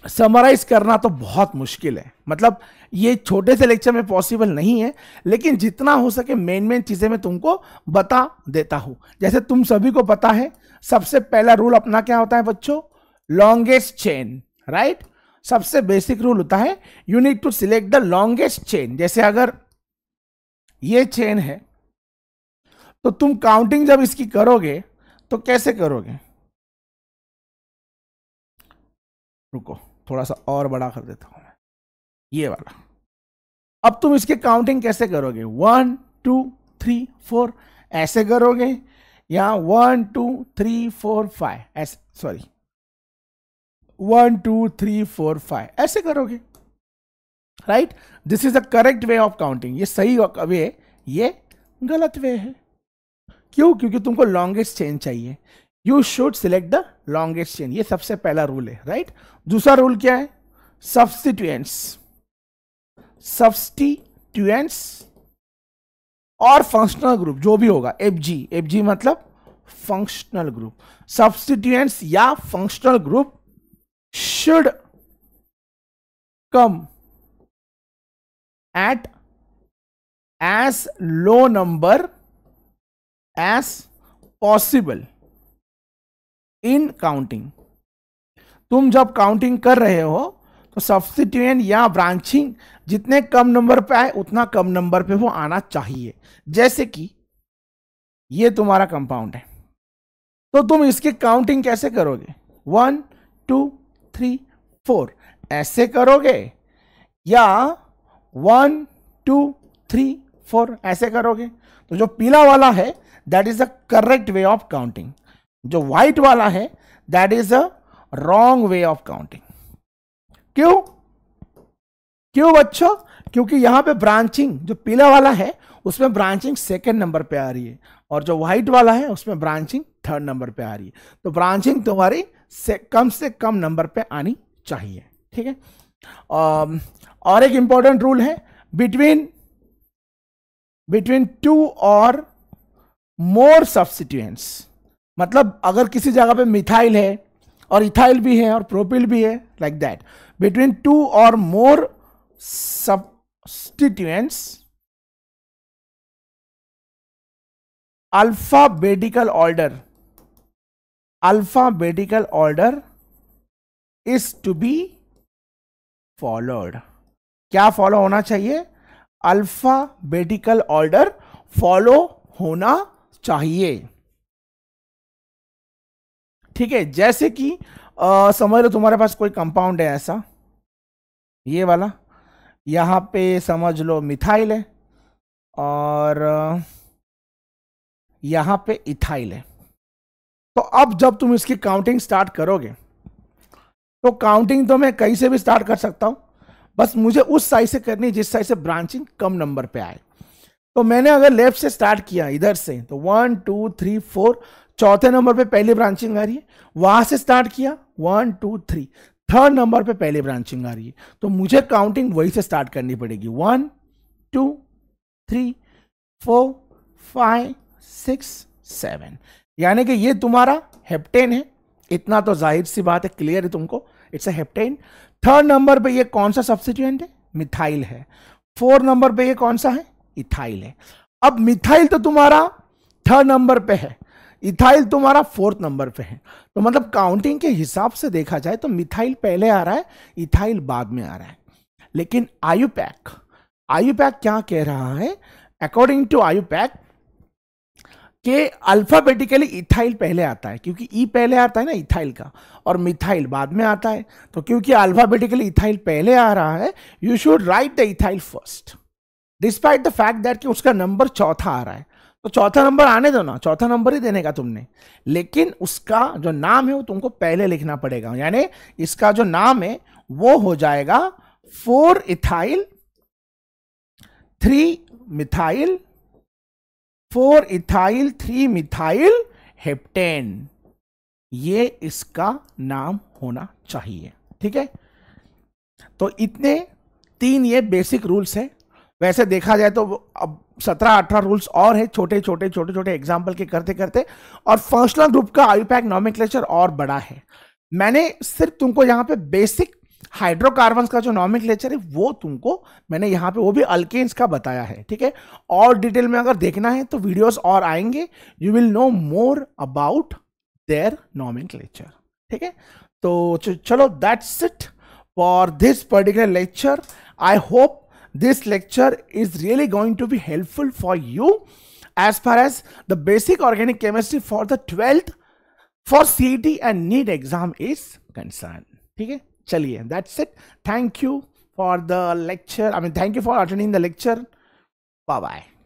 समराइज करना तो बहुत मुश्किल है मतलब ये छोटे से लेक्चर में पॉसिबल नहीं है लेकिन जितना हो सके मेन मेन चीज़ें मैं तुमको बता देता हूँ जैसे तुम सभी को पता है सबसे पहला रूल अपना क्या होता है बच्चों लॉन्गेस्ट चेन राइट सबसे बेसिक रूल होता है you need to select the longest chain जैसे अगर ये चेन है तो तुम काउंटिंग जब इसकी करोगे तो कैसे करोगे रुको थोड़ा सा और बड़ा कर देता हूं मैं ये वाला अब तुम इसके काउंटिंग कैसे करोगे वन टू थ्री फोर ऐसे करोगे या one two three four five ऐसे sorry one two three four five ऐसे करोगे right this is the correct way of counting ये सही वे ये गलत वे है क्यों क्योंकि तुमको लॉन्गेस्ट चेन चाहिए you should select the longest chain ये सबसे पहला रूल है राइट दूसरा रूल क्या है सब्सटीट्यूएंट्स सब्सटीट्यूएंट्स और फंक्शनल ग्रुप जो भी होगा एफ जी एफ जी मतलब फंक्शनल ग्रुप सब्सटीट्यूएंट्स या functional group should come at as low number as possible in counting तुम जब काउंटिंग कर रहे हो तो सब्सिट्यूएंट या ब्रांचिंग जितने कम नंबर पे आए उतना कम नंबर पे वो आना चाहिए जैसे कि ये तुम्हारा कंपाउंड है तो तुम इसकी काउंटिंग कैसे करोगे वन टू थ्री फोर ऐसे करोगे या वन टू थ्री फोर ऐसे करोगे तो जो पीला वाला है that is the correct way of counting जो व्हाइट वाला है that is a wrong way of counting क्यों क्यों बच्चों क्योंकि यहां पे ब्रांचिंग जो पीला वाला है उसमें ब्रांचिंग सेकेंड नंबर पे आ रही है और जो व्हाइट वाला है उसमें ब्रांचिंग थर्ड नंबर पे आ रही है तो ब्रांचिंग तुम्हारी से कम से कम नंबर पे आनी चाहिए ठीक है um, और एक इंपॉर्टेंट रूल है between between two or more substituents मतलब अगर किसी जगह पे मिथाइल है और इथाइल भी है और प्रोपिल भी है like that between two or more बेडिकल order alphabetical order is to be followed क्या फॉलो होना चाहिए अल्फाबेटिकल ऑर्डर फॉलो होना चाहिए ठीक है जैसे कि समझ लो तुम्हारे पास कोई कंपाउंड है ऐसा ये वाला यहाँ पे समझ लो मिथाइल है और यहाँ पे इथाइल है तो अब जब तुम इसकी काउंटिंग स्टार्ट करोगे तो काउंटिंग तो मैं कहीं से भी स्टार्ट कर सकता हूँ बस मुझे उस साइज से करनी जिस साइज से ब्रांचिंग कम नंबर पे आए तो मैंने अगर लेफ्ट से स्टार्ट किया इधर से तो वन टू थ्री फोर चौथे नंबर पे पहली ब्रांचिंग आ रही है वहां से स्टार्ट किया one two three third number पे पहली ब्रांचिंग आ रही है तो मुझे काउंटिंग वही से स्टार्ट करनी पड़ेगी one two three four five six seven यानी कि ये तुम्हारा हेप्टेन है इतना तो जाहिर सी बात है क्लियर है तुमको it's a heptane third number पे ये कौन सा सब्सिट्यूएंट है मिथाइल है फोर नंबर पे ये कौन सा है इथाइल है अब मिथाइल तो तुम्हारा थर्ड नंबर पे है इथाइल तुम्हारा फोर्थ नंबर पे है तो मतलब काउंटिंग के हिसाब से देखा जाए तो मिथाइल पहले आ रहा है इथाइल बाद में आ रहा है लेकिन आयुपैक आयुपैक क्या कह रहा है अकॉर्डिंग टू आयुपैक के अल्फाबेटिकली इथाइल पहले आता है क्योंकि ई e पहले आता है ना इथाइल का और मिथाइल बाद में आता है तो क्योंकि अल्फाबेटिकली इथाइल पहले आ रहा है you should write the ethyl first despite the fact that कि उसका नंबर चौथा आ रहा है तो चौथा नंबर आने दो ना चौथा नंबर ही देने का तुमने लेकिन उसका जो नाम है वो तुमको पहले लिखना पड़ेगा यानी इसका जो नाम है वो हो जाएगा four ethyl three methyl four ethyl three methyl heptane ये इसका नाम होना चाहिए ठीक है तो इतने तीन ये बेसिक रूल्स हैं वैसे देखा जाए तो अब सत्रह अठारह रूल्स और है छोटे छोटे छोटे छोटे एग्जाम्पल के करते करते और फंक्शनल ग्रुप का आयुपैक नॉमिक्लेचर और बड़ा है मैंने सिर्फ तुमको यहाँ पे बेसिक हाइड्रोकार्बन्स का जो नॉमिक्लेचर है वो तुमको मैंने यहाँ पे वो भी अल्केन्स का बताया है ठीक है और डिटेल में अगर देखना है तो वीडियोज और आएंगे you will know more about their nomenclature ठीक है तो चलो that's it for this particular lecture I hope this lecture is really going to be helpful for you as far as the basic organic chemistry for the 12th for CET and NEET exam is concerned. Okay, चलिए that's it. Thank you for the lecture. I mean, thank you for attending the lecture. Bye bye.